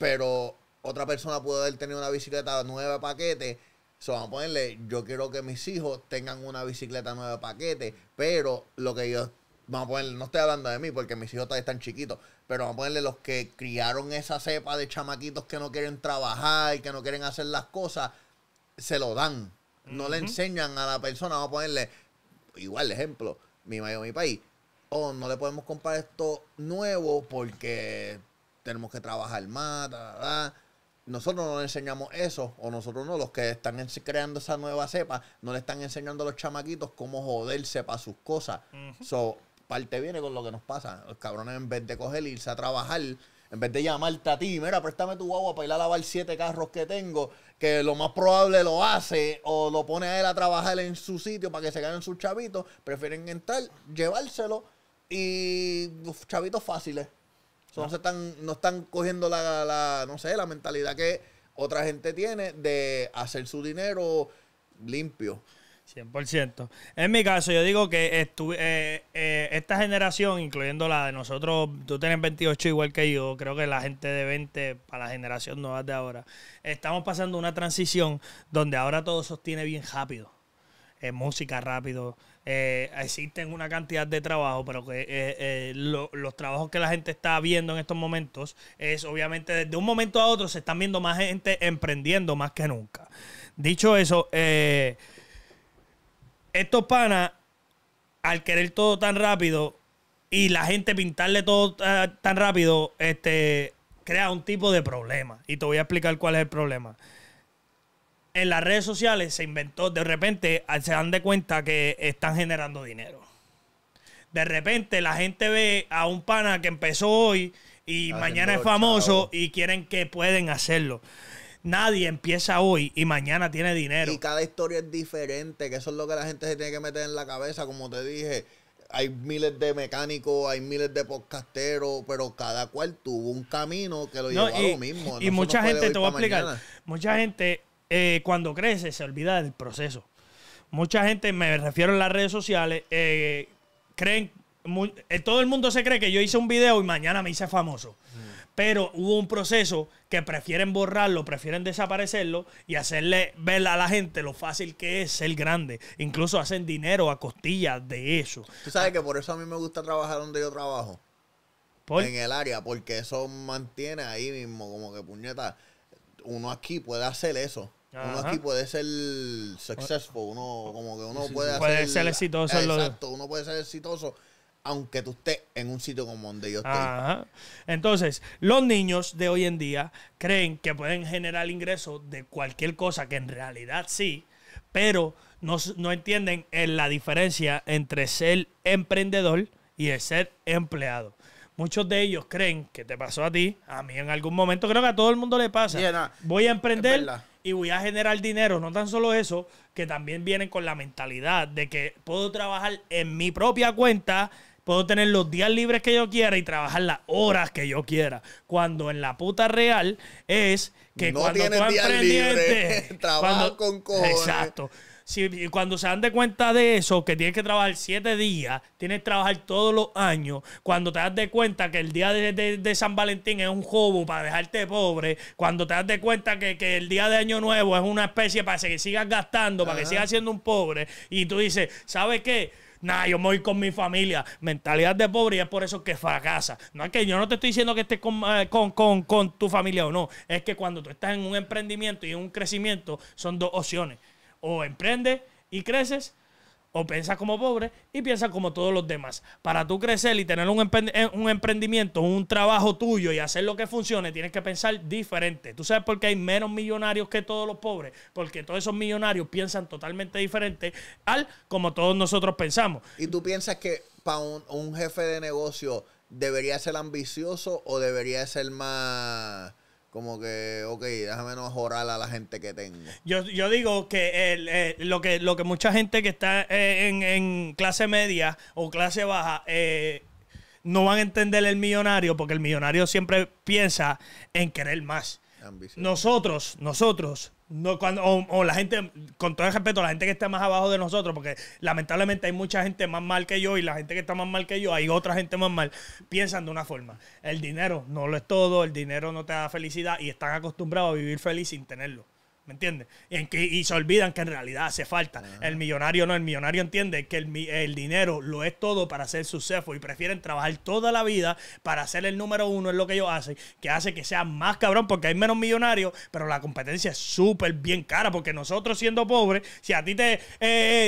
pero otra persona pudo haber tenido una bicicleta nueva paquete So, vamos a ponerle, yo quiero que mis hijos tengan una bicicleta nueva de paquete, pero lo que ellos, vamos a ponerle, no estoy hablando de mí porque mis hijos todavía están chiquitos, pero vamos a ponerle los que criaron esa cepa de chamaquitos que no quieren trabajar, y que no quieren hacer las cosas, se lo dan. No le enseñan a la persona, vamos a ponerle, igual ejemplo, mi mayor, mi país, o oh, no le podemos comprar esto nuevo porque tenemos que trabajar más, da, da nosotros no le enseñamos eso, o nosotros no, los que están creando esa nueva cepa, no le están enseñando a los chamaquitos cómo joderse para sus cosas. Eso parte viene con lo que nos pasa. Los cabrones, en vez de coger y irse a trabajar, en vez de llamarte a ti, mira, préstame tu agua para ir a lavar siete carros que tengo, que lo más probable lo hace, o lo pone a él a trabajar en su sitio para que se ganen sus chavitos, prefieren entrar, llevárselo y chavitos fáciles no, están, no están cogiendo la, no sé, la mentalidad que otra gente tiene de hacer su dinero limpio. 100%. En mi caso, yo digo que eh, eh, esta generación, incluyendo la de nosotros, tú tienes 28 igual que yo, creo que la gente de 20 para la generación nueva de ahora, estamos pasando una transición donde ahora todo sostiene bien rápido. en música rápido, eh, existen una cantidad de trabajo, pero que eh, eh, los trabajos que la gente está viendo en estos momentos es obviamente desde un momento a otro se están viendo más gente emprendiendo más que nunca. Dicho eso, estos panas, al querer todo tan rápido y la gente pintarle todo tan rápido, este, crea un tipo de problema. Y te voy a explicar cuál es el problema en las redes sociales se inventó, de repente ah, se dan de cuenta que están generando dinero. De repente la gente ve a un pana que empezó hoy y mañana es famoso y quieren que pueden hacerlo. Nadie empieza hoy y mañana tiene dinero. Y cada historia es diferente, que eso es lo que la gente se tiene que meter en la cabeza, como te dije hay miles de mecánicos, hay miles de podcasteros, pero cada cual tuvo un camino que lo llevó a lo mismo. y mucha gente, te voy a explicar, mucha gente eh, cuando crece se olvida del proceso. Mucha gente, me refiero en las redes sociales, eh, creen, eh, todo el mundo se cree que yo hice un video y mañana me hice famoso. Pero hubo un proceso que prefieren borrarlo, prefieren desaparecerlo y hacerle ver a la gente lo fácil que es ser grande. Incluso hacen dinero a costillas de eso. Tú sabes que por eso a mí me gusta trabajar donde yo trabajo. En el área, porque eso mantiene ahí mismo, como que puñeta. Uno aquí puede hacer eso. Uno aquí puede ser successful, uno como que uno puede, ser exitoso. Exacto, uno puede ser exitoso aunque tú estés en un sitio como donde yo estoy. Entonces, los niños de hoy en día creen que pueden generar ingresos de cualquier cosa, que en realidad sí, pero no, entienden la diferencia entre ser emprendedor y el ser empleado. Muchos de ellos creen que te pasó a ti, a mí en algún momento, creo que a todo el mundo le pasa. Voy a emprender y voy a generar dinero. No tan solo eso, que también vienen con la mentalidad de que puedo trabajar en mi propia cuenta, puedo tener los días libres que yo quiera y trabajar las horas que yo quiera. Cuando en la puta real es que no cuando <laughs> trabajas con cojones. Exacto si, cuando se dan de cuenta de eso, que tienes que trabajar siete días, tienes que trabajar todos los años, cuando te das de cuenta que el día de, San Valentín es un jobo para dejarte pobre, cuando te das de cuenta que, el día de Año Nuevo es una especie para que sigas gastando, para que sigas siendo un pobre, y tú dices, ¿sabes qué? Nah, yo me voy con mi familia. Mentalidad de pobre y es por eso que fracasa. No es que yo no te estoy diciendo que estés con, eh, con, con, tu familia o no. Es que cuando tú estás en un emprendimiento y en un crecimiento, son dos opciones. O emprendes y creces, o piensas como pobre y piensas como todos los demás. Para tú crecer y tener eh, un, emprendimiento, un trabajo tuyo y hacer lo que funcione, tienes que pensar diferente. ¿Tú sabes por qué hay menos millonarios que todos los pobres? Porque todos esos millonarios piensan totalmente diferente al como todos nosotros pensamos. ¿Y tú piensas que para un, un jefe de negocio debería ser ambicioso o debería ser más como que, ok, déjame no a la gente que tengo. Yo, digo que, eh, lo que lo que mucha gente que está eh, en, clase media o clase baja eh, no van a entender el millonario porque el millonario siempre piensa en querer más. Nosotros, nosotros no, cuando, o, la gente, con todo el respeto, la gente que está más abajo de nosotros, porque lamentablemente hay mucha gente más mal que yo y la gente que está más mal que yo, hay otra gente más mal, piensan de una forma. El dinero no lo es todo, el dinero no te da felicidad y están acostumbrados a vivir feliz sin tenerlo. ¿Me entiendes? Y, en se olvidan que en realidad hace falta. El millonario no, el millonario entiende que el, dinero lo es todo para ser su cefo. y prefieren trabajar toda la vida para ser el número uno en lo que ellos hacen, que hace que sea más cabrón porque hay menos millonarios, pero la competencia es súper bien cara porque nosotros siendo pobres, si a ti te, eh,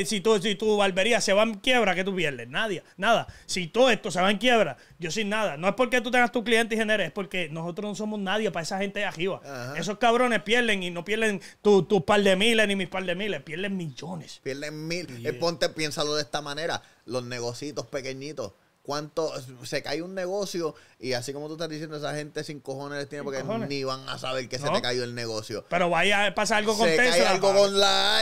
eh, si, tú, si tu barbería se va en quiebra, ¿qué tú pierdes? Nadie, nada. Si todo esto se va en quiebra, yo sin nada. No es porque tú tengas tu cliente y generes, es porque nosotros no somos nadie para esa gente de arriba. Esos cabrones pierden y no pierden tu, pal par de miles ni mis par de miles, pierden millones. Pierden mil. Eh, ponte, piénsalo de esta manera, los negocitos pequeñitos. ¿Cuánto se cae un negocio? Y así como tú estás diciendo, esa gente sin cojones tiene porque ni van a saber que se te cayó el negocio. Pero vaya, pasa algo con algo con la,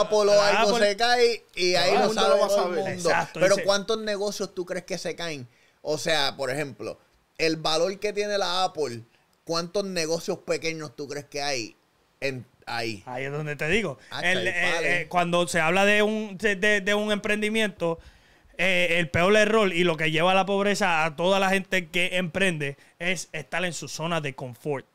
Apple o algo se cae y ahí no, lo Pero ¿cuántos negocios tú crees que se caen? O sea, por ejemplo, el valor que tiene la Apple, ¿cuántos negocios pequeños tú crees que hay? ahí. Ahí es donde te digo. Ah, eh, eh, cuando se habla de un, de, un emprendimiento, eh, el peor error y lo que lleva a la pobreza a toda la gente que emprende es estar en su zona de confort.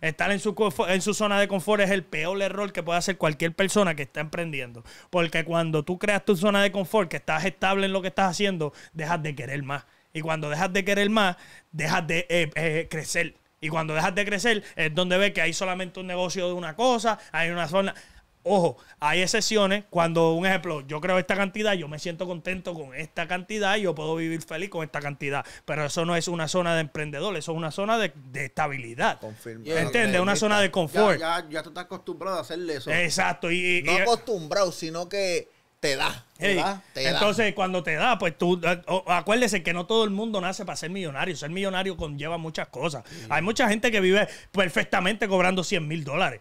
Estar en su, en su zona de confort es el peor error que puede hacer cualquier persona que está emprendiendo. Porque cuando tú creas tu zona de confort, que estás estable en lo que estás haciendo, dejas de querer más. Y cuando dejas de querer más, dejas de crecer. Y cuando dejas de crecer es donde ves que hay solamente un negocio de una cosa, hay una zona... Ojo, hay excepciones cuando, un ejemplo, yo creo esta cantidad, yo me siento contento con esta cantidad y yo puedo vivir feliz con esta cantidad. Pero eso no es una zona de emprendedor, eso es una zona de, estabilidad. Confirmado. ¿Entiendes? Una zona de confort. Ya, ya, tú estás acostumbrado a hacerle eso. Exacto. y no acostumbrado, sino que te da entonces, cuando te da, pues tú, eh, acuérdese que no todo el mundo nace para ser millonario. Ser millonario conlleva muchas cosas. Hay mucha gente que vive perfectamente cobrando 100 mil dólares.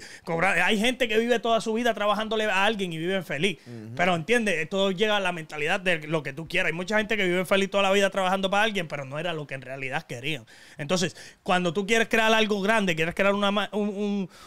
hay gente que vive toda su vida trabajándole a alguien y viven feliz. Pero entiende, esto llega a la mentalidad de lo que tú quieras. Hay mucha gente que vive feliz toda la vida trabajando para alguien, pero no era lo que en realidad querían. Entonces, cuando tú quieres crear algo grande, quieres crear una,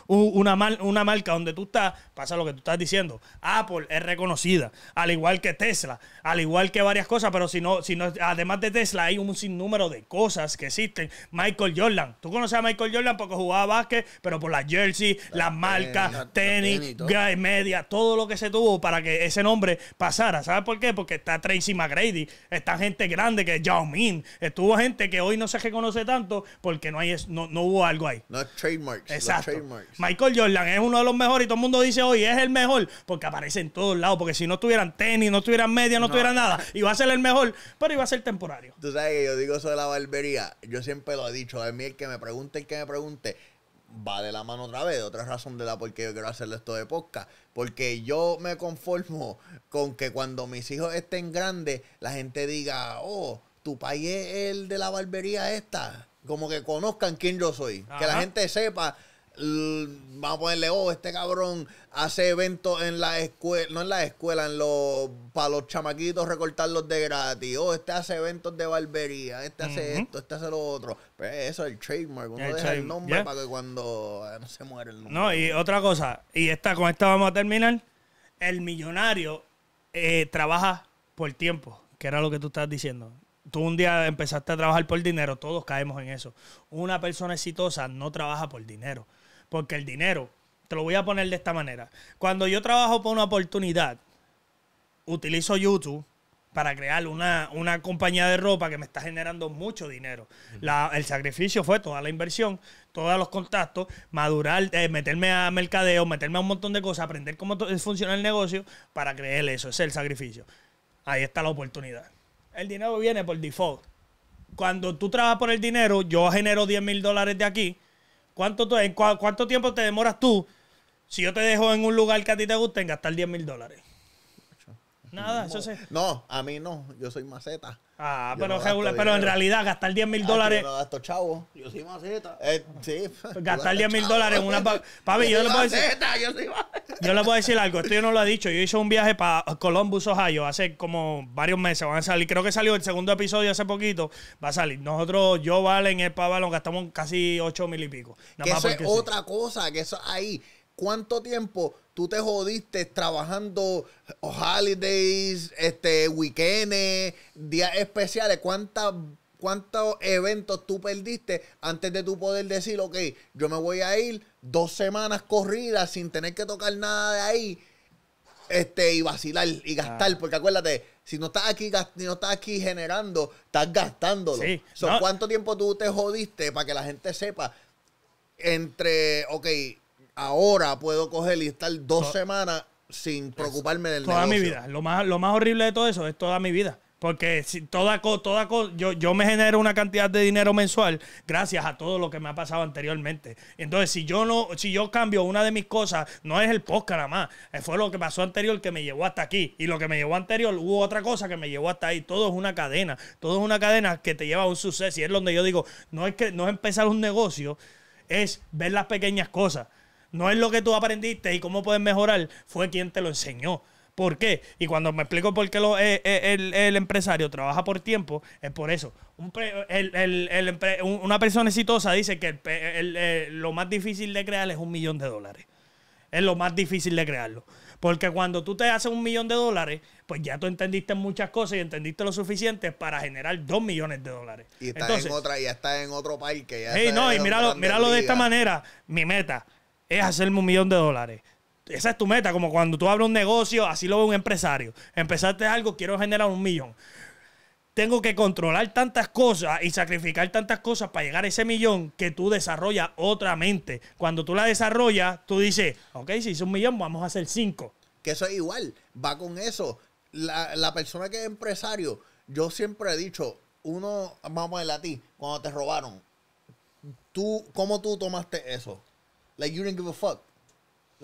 una, marca donde tú estás, pasa lo que tú estás diciendo. Apple es reconocida, al igual que que Tesla, al igual que varias cosas, pero si no, si no, además de Tesla hay un sinnúmero de cosas que existen. Michael Jordan, tú conoces a Michael Jordan porque jugaba básquet, pero por la jersey, las marcas, tenis, la media, todo lo que se tuvo para que ese nombre pasara. ¿Sabes por qué? Porque está Tracy McGrady, está gente grande que es Yao Ming, estuvo gente que hoy no se reconoce tanto porque no hay no, no hubo algo ahí. No trademarks. Exacto. Michael Jordan es uno de los mejores y todo el mundo dice hoy es el mejor porque aparece en todos lados, porque si no tuvieran tenis no tuviera media, no, tuviera nada. Iba a ser el mejor, pero iba a ser temporario. Tú sabes que yo digo eso de la barbería. Yo siempre lo he dicho. A mí el que me pregunte, el que me pregunte, va de la mano otra vez. Otra razón de la por qué yo quiero hacerle esto de podcast. Porque yo me conformo con que cuando mis hijos estén grandes, la gente diga, oh, tu país es el de la barbería esta. Como que conozcan quién yo soy. Que la gente sepa vamos a ponerle, oh, este cabrón hace eventos en la escuela, no en la escuela, en los, para los chamaquitos recortarlos de gratis, oh, este hace eventos de barbería, este hace esto, este hace lo otro. Pero pues eso es el trademark, uno deja el nombre para que cuando eh, no se muere el nombre. No, y otra cosa, y esta, con esta vamos a terminar, el millonario eh, trabaja por tiempo, que era lo que tú estás diciendo tú un día empezaste a trabajar por dinero, todos caemos en eso. Una persona exitosa no trabaja por dinero. Porque el dinero, te lo voy a poner de esta manera. Cuando yo trabajo por una oportunidad, utilizo YouTube para crear una, compañía de ropa que me está generando mucho dinero. el sacrificio fue toda la inversión, todos los contactos, madurar, eh, meterme a mercadeo, meterme a un montón de cosas, aprender cómo funciona el negocio para creer eso. Ese es el sacrificio. Ahí está la oportunidad. El dinero viene por default. Cuando tú trabajas por el dinero, yo genero 10 mil dólares de aquí ¿Cuánto, ¿Cuánto tiempo te demoras tú si yo te dejo en un lugar que a ti te guste, en gastar 10 mil dólares? Nada, eso sé. No, a mí no. Yo soy maceta. Ah, pero, pero en realidad gastar 10 mil ah, dólares... no gasto chavo. Yo soy maceta. Eh, sí. Gastar 10 mil dólares en una... <laughs> Papi, yo, yo, le puedo decir... Maceta, yo soy maceta yo le voy a decir algo, esto yo no lo ha dicho. Yo hice un viaje para Columbus, Ohio, hace como varios meses. Van a salir, creo que salió el segundo episodio hace poquito. Va a salir. Nosotros, yo, Valen, el que gastamos casi ocho mil y pico. eso es otra cosa, que eso ahí. ¿Cuánto tiempo tú te jodiste trabajando holidays, este, weekends, días especiales? ¿Cuántas cuántos eventos tú perdiste antes de tú poder decir, ok, yo me voy a ir dos semanas corridas sin tener que tocar nada de ahí este, y vacilar y gastar. Ah. Porque acuérdate, si no estás aquí, si no aquí generando, estás gastándolo. ¿Cuánto tiempo tú te jodiste para que la gente sepa? Entre, ok, ahora puedo coger y estar dos semanas sin preocuparme del Toda mi vida. Lo más, lo más horrible de todo eso es toda mi vida. Porque si toda toda yo, yo me genero una cantidad de dinero mensual gracias a todo lo que me ha pasado anteriormente. Entonces, si yo no, si yo cambio una de mis cosas, no es el post, nada más. Eh, fue lo que pasó anterior que me llevó hasta aquí. Y lo que me llevó anterior, hubo otra cosa que me llevó hasta ahí. Todo es una cadena. Todo es una cadena que te lleva a un suceso. Y es donde yo digo, no es que no es empezar un negocio, es ver las pequeñas cosas. No es lo que tú aprendiste y cómo puedes mejorar, fue quien te lo enseñó. ¿Por qué? Y cuando me explico por qué lo, eh, eh, el, empresario trabaja por tiempo, es por eso. una persona exitosa dice que eh, lo más difícil de crear es un millón de dólares. Es lo más difícil de crearlo. Porque cuando tú te haces un millón de dólares, pues ya tú entendiste muchas cosas y entendiste lo suficiente para generar dos millones de dólares. Y estás en otra, ya estás en otro parque. Ya no, y míralo de esta manera. Mi meta es hacerme un millón de dólares. Esa es tu meta, como cuando tú abres un negocio, así lo ve un empresario. Empezaste algo, quiero generar un millón. Tengo que controlar tantas cosas y sacrificar tantas cosas para llegar a ese millón que tú desarrollas otra mente. Cuando tú la desarrollas, tú dices, ok, si hice un millón, vamos a hacer cinco. Que eso es igual, va con eso. La, persona que es empresario, yo siempre he dicho, uno, vamos a ver a ti, cuando te robaron, tú, ¿cómo tú tomaste eso? Like, you didn't give a fuck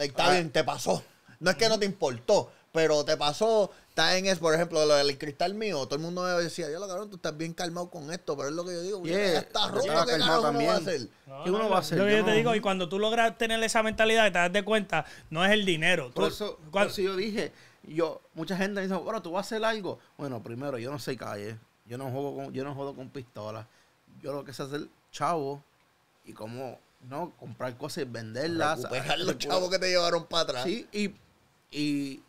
está bien, te pasó. No es que no te importó, pero te pasó. Está en eso, por ejemplo, lo del cristal mío. Todo el mundo me decía, yo lo cabrón, tú estás bien calmado con esto, pero es lo que yo digo, está roto, ¿qué a hacer? ¿Qué uno va a hacer? Yo, te digo, y cuando tú logras tener esa mentalidad, te das de cuenta, no es el dinero. Por eso, cuando, yo dije, yo, mucha gente me dice, bueno, tú vas a hacer algo. Bueno, primero, yo no sé calle, yo no juego con, yo no juego con pistolas. Yo lo que sé es hacer chavo y como... ¿no? Comprar cosas y venderlas. Recuperar los chavos que te llevaron para atrás. Sí, y, y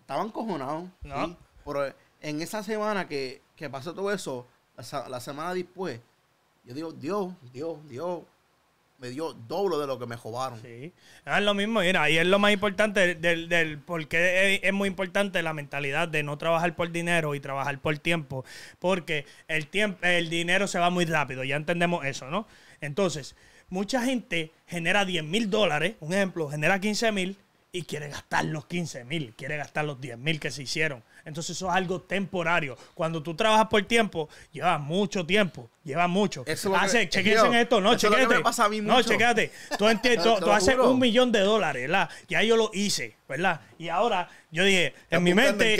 estaban cojonados. Ah. Pero en esa semana que, pasó todo eso, la, semana después, yo digo, Dios, Dios, Dios, me dio doble de lo que me jobaron. Sí, ah, es lo mismo, mira, y es lo más importante porque es, muy importante la mentalidad de no trabajar por dinero y trabajar por tiempo, porque el, tiempo, el dinero se va muy rápido, ya entendemos eso, ¿no? Entonces, mucha gente genera 10 mil dólares, un ejemplo, genera 15 mil y quiere gastar los 15 mil, quiere gastar los 10 mil que se hicieron. Entonces eso es algo temporario. Cuando tú trabajas por tiempo, llevas mucho tiempo lleva mucho. Eso hace, ah, esto, no, eso No, chequete. Tú, entiendes, <laughs> tú, haces un millón de dólares, ¿verdad? Ya yo lo hice, ¿verdad? Y ahora yo dije, en mi mente.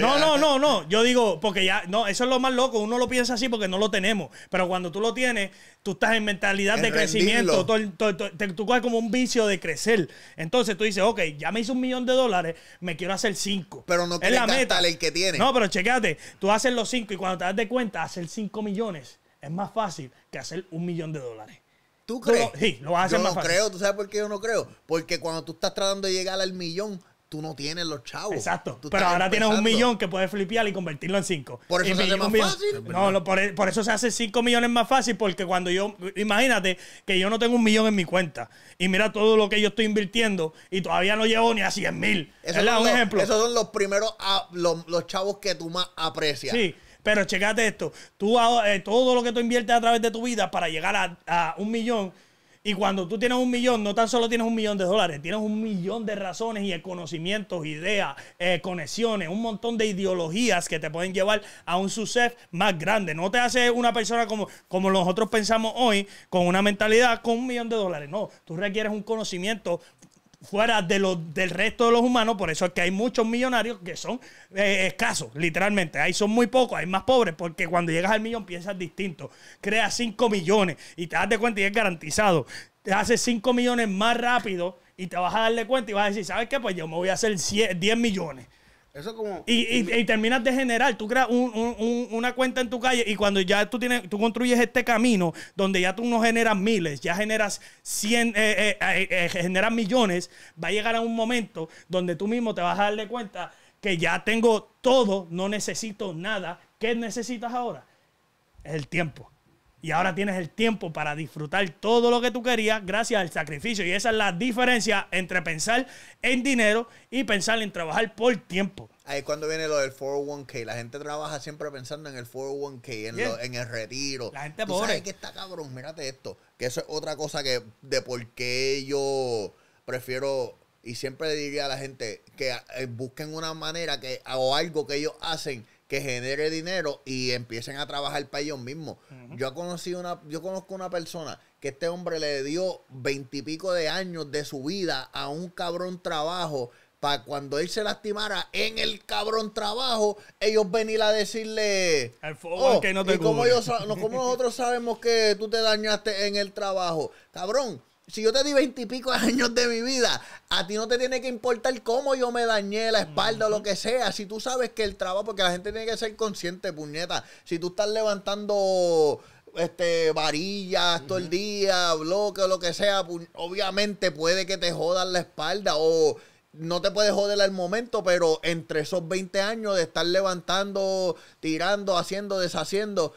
no, no, no, no. Yo digo, porque ya, no, eso es lo más loco. Uno lo piensa así porque no lo tenemos. Pero cuando tú lo tienes, tú estás en mentalidad de crecimiento. Tú, coges como un vicio de crecer. Entonces tú dices, ok, ya me hice un millón de dólares, me quiero hacer cinco. Pero no es la meta. el que tiene. No, pero chequete, tú haces los cinco y cuando te das de cuenta, haces cinco millones es más fácil que hacer un millón de dólares. ¿Tú crees? Sí, lo, vas a hacer yo no creo, ¿tú sabes por qué yo no creo? Porque cuando tú estás tratando de llegar al millón, tú no tienes los chavos. Exacto. pero ahora tienes un millón que puedes flipear y convertirlo en cinco. Por eso se hace más fácil. No, por, eso se hace cinco millones más fácil porque cuando yo, imagínate que yo no tengo un millón en mi cuenta y mira todo lo que yo estoy invirtiendo y todavía no llevo ni a 100 mil. es un ejemplo. Esos son los primeros, ah, los chavos que tú más aprecias. Sí. Pero checate esto, tú eh, todo lo que tú inviertes a través de tu vida para llegar a, un millón, y cuando tú tienes un millón, no tan solo tienes un millón de dólares, tienes un millón de razones y conocimientos, ideas, eh, conexiones, un montón de ideologías que te pueden llevar a un suceso más grande. No te hace una persona como, como nosotros pensamos hoy, con una mentalidad con un millón de dólares. No, tú requieres un conocimiento fuera de del resto de los humanos, por eso es que hay muchos millonarios que son eh, escasos, literalmente. Ahí son muy pocos, hay más pobres, porque cuando llegas al millón piensas distinto. Creas 5 millones y te das de cuenta y es garantizado. Te haces 5 millones más rápido y te vas a darle cuenta y vas a decir, ¿sabes qué? Pues yo me voy a hacer 10 millones. Y, terminas de generar, tú creas una cuenta en tu calle y cuando ya tú, tienes, tú construyes este camino donde ya tú no generas miles, ya generas 100, eh, eh, eh, generas millones, va a llegar a un momento donde tú mismo te vas a dar de cuenta que ya tengo todo, no necesito nada. ¿Qué necesitas ahora? El tiempo y ahora tienes el tiempo para disfrutar todo lo que tú querías gracias al sacrificio. Y esa es la diferencia entre pensar en dinero y pensar en trabajar por tiempo. Ahí es cuando viene lo del 401k. La gente trabaja siempre pensando en el 401k, en, en el retiro. La gente ¿Tú Sabes que está cabrón, mírate esto. Que eso es otra cosa que de por qué yo prefiero y siempre diría a la gente que eh, busquen una manera que o algo que ellos hacen que genere dinero y empiecen a trabajar para ellos mismos. Yo una, yo conozco una persona que este hombre le dio veintipico de años de su vida a un cabrón trabajo para cuando él se lastimara en el cabrón trabajo, ellos venir a decirle al oh, que no te y como, como nosotros sabemos que tú te dañaste en el trabajo. Cabrón, si yo te di veintipico años de mi vida, a ti no te tiene que importar cómo yo me dañé la espalda o lo que sea. Si tú sabes que el trabajo, porque la gente tiene que ser consciente, puñeta. Si tú estás levantando este varillas todo el día, bloques o lo que sea, obviamente puede que te jodan la espalda o no te puede joder al momento, pero entre esos 20 años de estar levantando, tirando, haciendo, deshaciendo,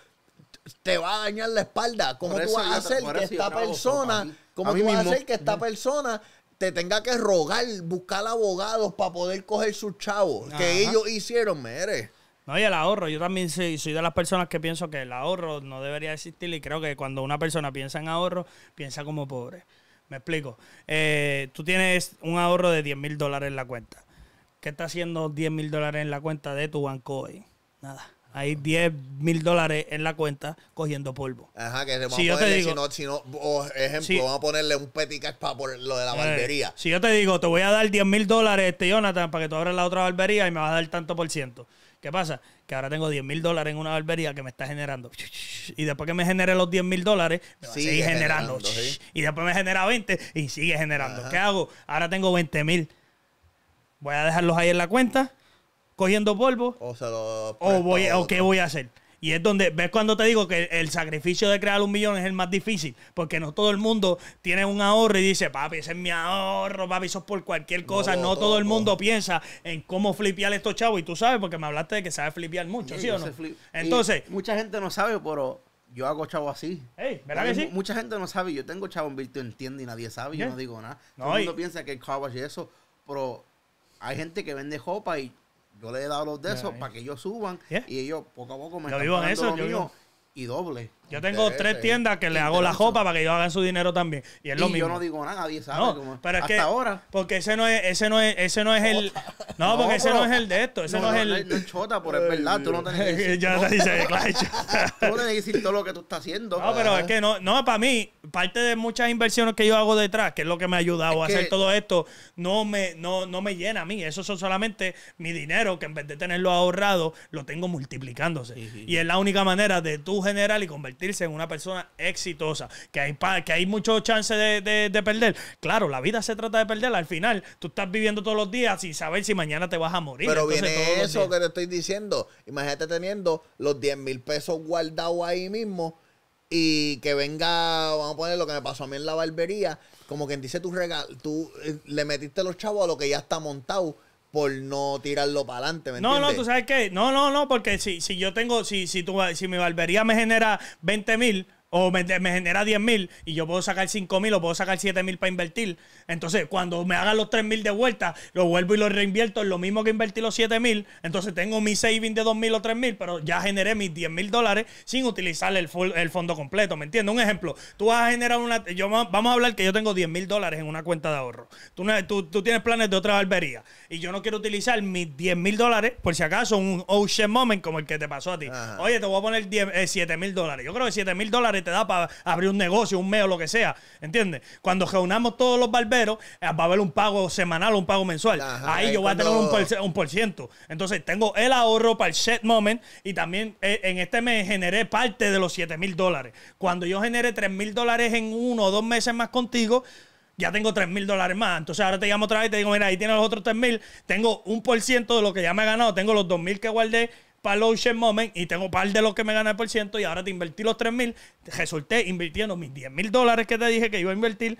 te va a dañar la espalda. ¿Cómo tú vas a hacer que esta persona ¿Cómo a hacer que esta persona te tenga que rogar, buscar abogados para poder coger sus chavos? Que ellos hicieron, mere. No, y el ahorro. Yo también soy, de las personas que pienso que el ahorro no debería existir y creo que cuando una persona piensa en ahorro, piensa como pobre. Me explico. Eh, tú tienes un ahorro de 10 mil dólares en la cuenta. ¿Qué está haciendo 10 mil dólares en la cuenta de tu banco hoy? Nada hay 10 mil dólares en la cuenta cogiendo polvo. Ajá, que si yo te si no, oh, ejemplo, vamos a ponerle un petica para lo de la eh, barbería. Si yo te digo, te voy a dar 10 mil dólares, este Jonathan, para que tú abras la otra barbería y me vas a dar tanto por ciento. ¿Qué pasa? Que ahora tengo 10 mil dólares en una barbería que me está generando. Y después que me genere los 10 mil dólares, me va sigue a seguir generando. Y después me genera 20 y sigue generando. ¿Qué hago? Ahora tengo 20 mil. Voy a dejarlos ahí en la cuenta cogiendo polvo o, qué voy a hacer. Y es donde, ¿ves cuando te digo que el sacrificio de crear un millón es el más difícil? Porque no todo el mundo tiene un ahorro y dice, papi, ese es mi ahorro, papi, eso es por cualquier cosa. No, todo, el mundo piensa en cómo flipear estos chavos. Y tú sabes, porque me hablaste de que sabes flipear mucho, ¿sí, o no? Entonces. mucha gente no sabe, pero yo hago chavo así. Mucha gente no sabe. Yo tengo chavo en virtud, entiende y nadie sabe. Yo no digo nada. todo el mundo piensa que el eso, pero hay gente que vende jopa y yo le he dado los de esos para que ellos suban y ellos poco a poco me están vivo en lo mío y doble. Yo tengo tres eh. tiendas que le hago la jopa para que ellos hagan su dinero también. Y es lo mismo. Yo no digo nada, nadie sabe. pero es hasta que, ahora. Porque ese no es, ese no es, ese no es el. No, porque ese no es el de esto. Ese no, es el. No chota, por es verdad. Tú no tenés <laughs> ya dice, <laughs> no todo lo que tú estás haciendo. No, pero es que no, no, para mí, parte de muchas inversiones que yo hago detrás, que es lo que me ha ayudado a hacer todo esto, no me, no, no me llena a mí. Eso son solamente mi dinero, que en vez de tenerlo ahorrado, lo tengo multiplicándose. Y es la única manera de tú generar y convertir en una persona exitosa. Que hay, que hay muchos chances de, perder. Claro, la vida se trata de perderla. Al final, tú estás viviendo todos los días sin saber si mañana te vas a morir. Pero Entonces, viene eso que te estoy diciendo. Imagínate teniendo los 10 mil pesos guardados ahí mismo y que venga, vamos a poner lo que me pasó a mí en la barbería, como quien dice, tú, regalo tú eh, le metiste los chavos a lo que ya está montado por no tirarlo para adelante, ¿me No, no, tú sabes qué, no, no, no, porque si, si yo tengo, si, si, tu, si mi barbería me genera 20 mil o me, me genera 10.000 mil y yo puedo sacar 5 mil o puedo sacar 7 mil para invertir, entonces, cuando me hagan los 3.000 mil de vuelta, lo vuelvo y lo reinvierto en lo mismo que invertí los 7.000 mil. Entonces, tengo mi saving de 2.000 mil o 3.000 mil, pero ya generé mis 10 mil dólares sin utilizar el, fondo completo. ¿Me entiendes? Un ejemplo, tú vas a generar una. vamos a hablar que yo tengo 10 mil dólares en una cuenta de ahorro. Tú, tú, tienes planes de otra barbería y yo no quiero utilizar mis 10 mil dólares, por si acaso, un ocean moment como el que te pasó a ti. Oye, te voy a poner 7.000 eh, mil dólares. Yo creo que 7.000 mil dólares te da para abrir un negocio, un mes o lo que sea. ¿Entiendes? Cuando reunamos todos los barberos, eh, va a haber un pago semanal o un pago mensual. ahí yo voy a tener un por, ciento. Entonces tengo el ahorro para el set moment y también eh, en este mes generé parte de los 7 mil dólares. Cuando yo generé 3 mil dólares en uno o dos meses más contigo, ya tengo 3 mil dólares más. Entonces ahora te llamo otra vez y te digo, mira, ahí tienes los otros 3 mil. Tengo un por ciento de lo que ya me he ganado. Tengo los 2 mil que guardé para los Ocean Moment y tengo par de los que me gané por ciento y ahora te invertí los 3 mil. Resulté invirtiendo mis 10 mil dólares que te dije que iba a invertir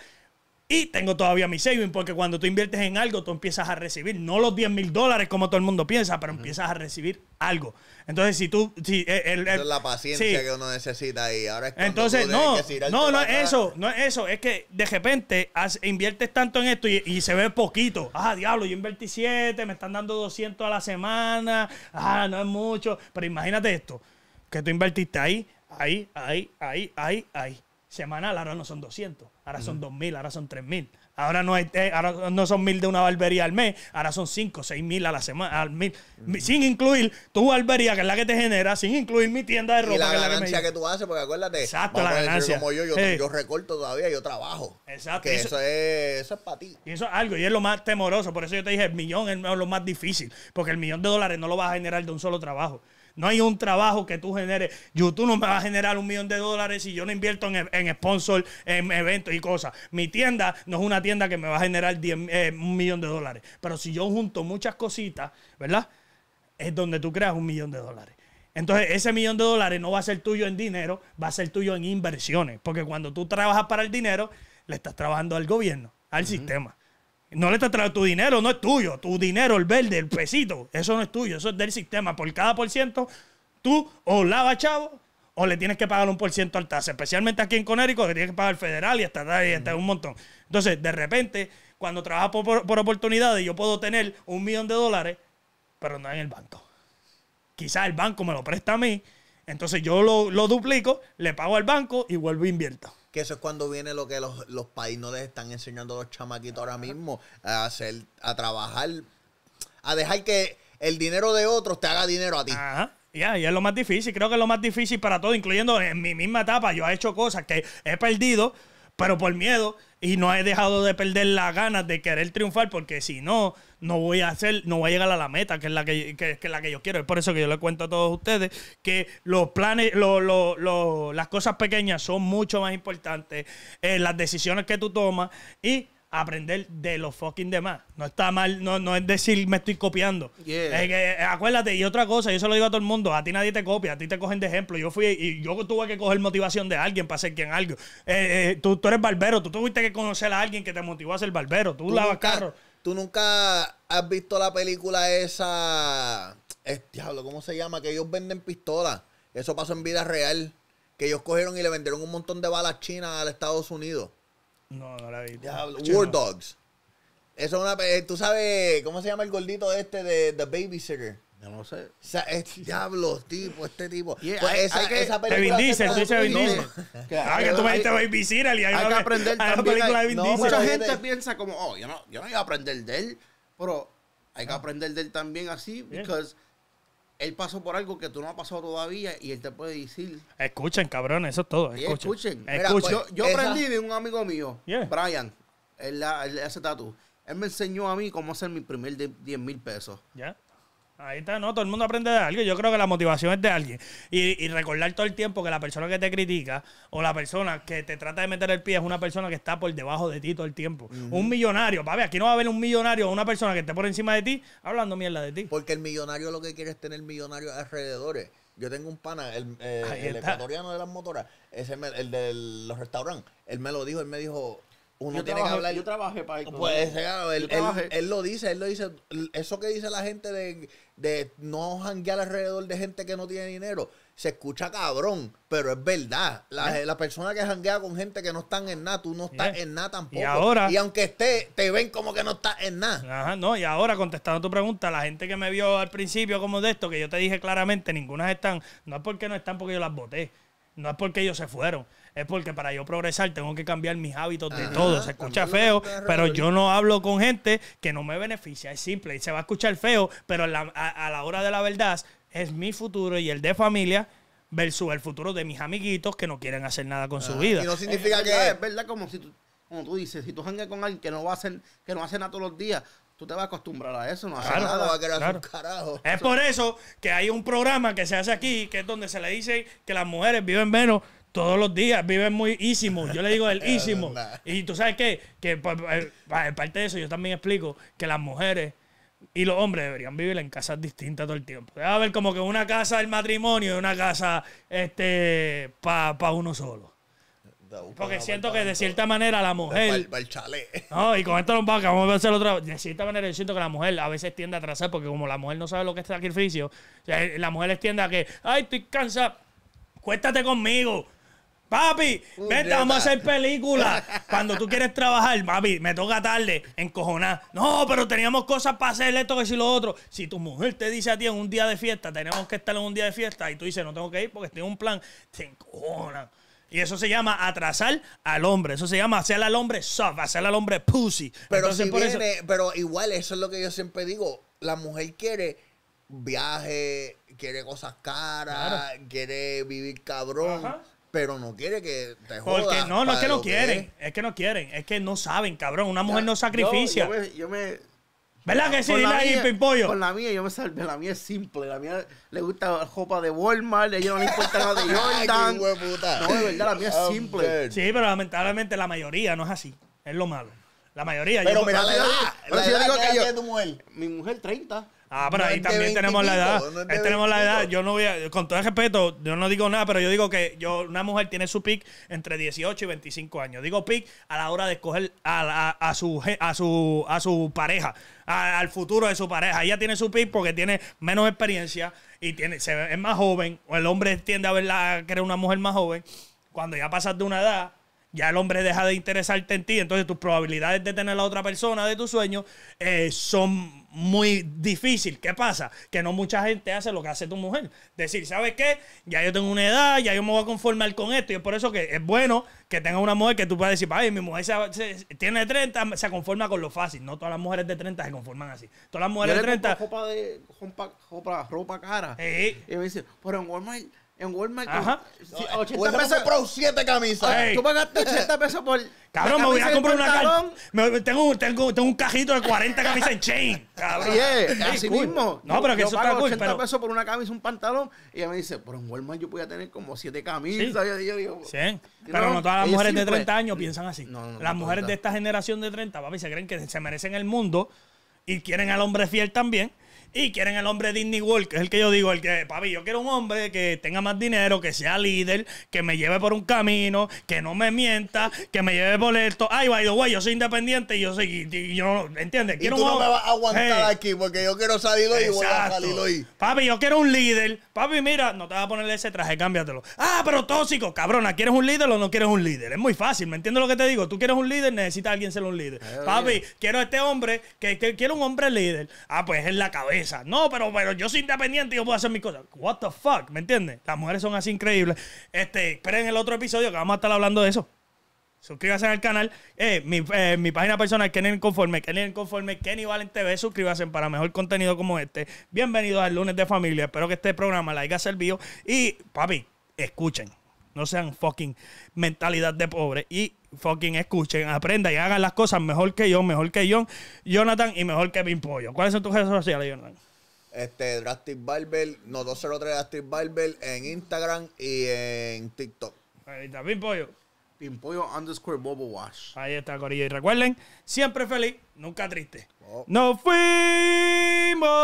y tengo todavía mi saving, porque cuando tú inviertes en algo, tú empiezas a recibir, no los 10 mil dólares como todo el mundo piensa, pero empiezas a recibir algo. Entonces, si tú. Eh, es la paciencia que uno necesita ahí. Ahora Entonces, no. no, no es eso. No es eso. Es que de repente inviertes tanto en esto y, y, se ve poquito. Ah, diablo, yo invertí 7, me están dando 200 a la semana. Ah, no es mucho. Pero imagínate esto: que tú invertiste ahí, ahí, ahí, ahí, ahí, ahí semanal, ahora no son 200, ahora son 2000, ahora son 3000. Ahora no, hay, eh, ahora no son 1000 de una barbería al mes, ahora son 5, 6000 a la semana, al mil, sin incluir tu barbería, que es la que te genera, sin incluir mi tienda de ropa. Y la ganancia que, tú haces, porque acuérdate, Exacto, la ganancia. como yo, yo, yo, recorto todavía, yo trabajo. Exacto. Que es, eso es para ti. Y eso es algo, y es lo más temoroso, por eso yo te dije, el millón es lo más difícil, porque el millón de dólares no lo vas a generar de un solo trabajo. No hay un trabajo que tú generes. YouTube no me va a generar un millón de dólares si yo no invierto en, en sponsor, en eventos y cosas. Mi tienda no es una tienda que me va a generar eh, un millón de dólares. Pero si yo junto muchas cositas, ¿verdad? Es donde tú creas un millón de dólares. Entonces, ese millón de dólares no va a ser tuyo en dinero, va a ser tuyo en inversiones. Porque cuando tú trabajas para el dinero, le estás trabajando al gobierno, al sistema. No le estás trayendo tu dinero, no es tuyo. Tu dinero, el verde, el pesito, eso no es tuyo, eso es del sistema. Por cada por ciento, tú o lava chavo o le tienes que pagar un por ciento al tasa. Especialmente aquí en Conérico, que tienes que pagar federal y hasta hasta un montón. Entonces, de repente, cuando trabajas por, oportunidades, yo puedo tener un millón de dólares, pero no en el banco. Quizás el banco me lo presta a mí, entonces yo lo, duplico, le pago al banco y vuelvo a e invierto que eso es cuando viene lo que los, los países les están enseñando a los chamaquitos ahora mismo a hacer, a trabajar, a dejar que el dinero de otros te haga dinero a ti. Ajá. Ya, y es lo más difícil, creo que es lo más difícil para todo, incluyendo en mi misma etapa, yo he hecho cosas que he perdido, pero por miedo, y no he dejado de perder las ganas de querer triunfar, porque si no, no voy a hacer, no voy a llegar a la meta, que es la que, es la que yo quiero. Es por eso que yo le cuento a todos ustedes que los planes, las cosas pequeñas son mucho más importantes, las decisiones que tú tomas y aprender de los fucking demás. No está mal, no, no es decir me estoy copiando. acuérdate, y otra cosa, yo se lo digo a todo el mundo, a ti nadie te copia, a ti te cogen de ejemplo. Yo fui y yo tuve que coger motivación de alguien para ser quien algo. Eh, eh tú, tú, eres barbero, tú tuviste que conocer a alguien que te motivó a ser barbero, tú, lavas carros Tú nunca has visto la película esa. diablo, ¿cómo se llama? Que ellos venden pistolas. Eso pasó en vida real. Que ellos cogieron y le vendieron un montón de balas chinas a Estados Unidos. No, no la vi. Diablo, War Dogs. Eso es una. Tú sabes, ¿cómo se llama el gordito este de The Babysitter? Yo no sé. O sea, es <laughs> diablo, tipo, este tipo. Yeah, pues esa, que, te vindice, tú dices <laughs> Ah, que tú me dijiste Baby Cyril y hay, que aprender <laughs> película de Mucha gente piensa como, oh, yo no, yo no iba a aprender de él, pero hay que ah. aprender de él también así, porque él pasó por algo que tú no has pasado todavía y él te puede decir. Escuchen, cabrón, eso es todo. Escuchen. escuchen. Pues, yo, aprendí de un amigo mío, Brian, él, tatu. Él me enseñó a mí cómo hacer mi primer 10 mil pesos. ¿Ya? Ahí está, ¿no? Todo el mundo aprende de alguien. Yo creo que la motivación es de alguien. Y, recordar todo el tiempo que la persona que te critica o la persona que te trata de meter el pie es una persona que está por debajo de ti todo el tiempo. Un millonario, papi, aquí no va a haber un millonario o una persona que esté por encima de ti hablando mierda de ti. Porque el millonario lo que quiere es tener millonarios alrededores. Yo tengo un pana, el, eh, ecuatoriano de las motoras, ese el de los restaurantes. Él me lo dijo, él me dijo, uno tiene que hablar. Yo trabajé para esto. Pues él, él, lo dice, él lo dice. Eso que dice la gente de, de no janguear alrededor de gente que no tiene dinero, se escucha cabrón, pero es verdad. La, ¿Eh? persona que janguea con gente que no están en nada, tú no ¿Eh? estás en nada tampoco. Y ahora. Y aunque esté, te ven como que no estás en nada. Ajá, no, y ahora contestando tu pregunta, la gente que me vio al principio como de esto, que yo te dije claramente, ninguna están, no es porque no están, porque yo las voté. No es porque ellos se fueron es porque para yo progresar tengo que cambiar mis hábitos de todo. Se escucha feo, pero yo no hablo con gente que no me beneficia. Es simple. Y se va a escuchar feo, pero a la, hora de la verdad es mi futuro y el de familia versus el futuro de mis amiguitos que no quieren hacer nada con su vida. Y no significa que es verdad como si tú, como tú dices, si tú jangas con alguien que no va a hacer, que no hace nada todos los días, tú te vas a acostumbrar a eso, no hace nada, va a querer un carajo. Es por eso que hay un programa que se hace aquí, que es donde se le dice que las mujeres viven menos todos los días viven muy ísimo Yo le digo el <laughs> ísimo. y tú sabes qué? Que pues, eh, eh, parte de eso, yo también explico que las mujeres y los hombres deberían vivir en casas distintas todo el tiempo. Debe haber como que una casa del matrimonio y una casa este para uno solo. Porque siento que de cierta manera la mujer. el No, y con esto nos vamos, vamos a hacer otra. De cierta manera, yo siento que la mujer a veces tiende a atrasar, porque como la mujer no sabe lo que es sacrificio, la mujer tiende a que, ay, estoy cansada, ¡Cuéntate conmigo, Papi, vete, vamos a hacer película. <laughs> Cuando tú quieres trabajar, papi, me toca tarde, encojonar. No, pero teníamos cosas para hacer esto, que si lo otro. Si tu mujer te dice a ti en un día de fiesta, tenemos que estar en un día de fiesta, y tú dices, no tengo que ir porque tengo un plan, te encojonan. Y eso se llama atrasar al hombre. Eso se llama hacerle al hombre soft, hacerle al hombre pussy. Pero, pero igual, eso es lo que yo siempre digo. La mujer quiere viaje, quiere cosas caras, quiere vivir cabrón pero no quiere que te jodas. Porque no, no es que no quieren, es. que no quieren, es que no saben, cabrón. Una mujer no sacrificia. Yo, me, ¿Verdad que sí? Dile ahí, Pimpollo. Con la mía, yo me salvé. La mía es simple. La mía le gusta ropa de Walmart. A ella no le importa nada de <laughs> Jordan. no, de verdad, la mía es simple. Sí, pero lamentablemente la mayoría no es así. Es lo malo. La mayoría. Pero mira, la edad. Pero si yo digo que yo... Tu mujer? Mi mujer 30. Ah, pero ahí también tenemos la edad. ahí tenemos la edad. Yo no voy a, con todo respeto, yo no digo nada, pero yo digo que yo, una mujer tiene su pick entre 18 y 25 años. Digo pick a la hora de escoger a, su, a, su, pareja, al futuro de su pareja. Ella tiene su pick porque tiene menos experiencia y tiene, es más joven, o el hombre tiende a verla, que una mujer más joven. Cuando ya pasas de una edad, ya el hombre deja de interesarte en ti, entonces tus probabilidades de tener a la otra persona de tu sueño eh, son muy difícil. ¿Qué pasa? Que no mucha gente hace lo que hace tu mujer. Decir, ¿sabes qué? Ya yo tengo una edad, ya yo me voy a conformar con esto. Y es por eso que es bueno que tenga una mujer que tú puedas decir, ay, mi mujer se, tiene 30, se conforma con lo fácil. No todas las mujeres de 30 se conforman así. Todas las mujeres de 30. Ropa, de, ropa, ropa, cara. Y me dice, pero en Walmart en Walmart. Ajá. 80 pesos. por 7 camisas. Tú pagaste 80 pesos por. Cabrón, me voy a comprar una pantalón. Tengo, un cajito de 40 camisas en chain. Cabrón. así mismo. No, pero que yo eso pago está 80 pesos por una camisa, un pantalón. Y ella me dice, pero en Walmart yo podía tener como 7 camisas. yo digo, Pero no, todas las mujeres de 30 años piensan así. las mujeres de esta generación de 30, papi, se creen que se merecen el mundo y quieren al hombre fiel también. Y quieren el hombre Disney World, que es el que yo digo, el que, papi, yo quiero un hombre que tenga más dinero, que sea líder, que me lleve por un camino, que no me mienta, que me lleve por esto. Ay, by the way, yo soy independiente y yo soy, yo no, ¿entiendes? y tú no me vas a aguantar aquí porque yo quiero salir hoy y voy a salir hoy. Papi, yo quiero un líder. Papi, mira, no te vas a poner ese traje, cámbiatelo. Ah, pero tóxico, cabrona, ¿quieres un líder o no quieres un líder? Es muy fácil, ¿me entiendes lo que te digo? Tú quieres un líder, necesitas alguien ser un líder. Eh, papi, quiero a este hombre, que, que quiero un hombre líder. Ah, pues es la cabeza no, pero, pero yo soy independiente y yo puedo hacer mis cosas. What the fuck, ¿me entiendes? Las mujeres son así increíbles. Este, esperen el otro episodio que vamos a estar hablando de eso. Suscríbanse al canal. Eh, eh, mi, página personal, Kenny Conforme, Kenny Conforme, Kenny Valen TV. Suscríbanse para mejor contenido como este. Bienvenidos al lunes de familia. Espero que este programa les haya servido. Y, papi, escuchen. No sean fucking mentalidad de pobre. Y fucking escuchen, aprendan y hagan las cosas mejor que yo, mejor que yo, Jonathan y mejor que Pimpollo. ¿Cuáles son tus redes sociales, Jonathan? Este, Drastic Barber, no 203 Drastic Barber en Instagram y en TikTok. Ahí está, Pimpollo. Pimpollo underscore Bobo Wash. Ahí está, Corillo. Y recuerden, siempre feliz, nunca triste. Oh. No fuimos!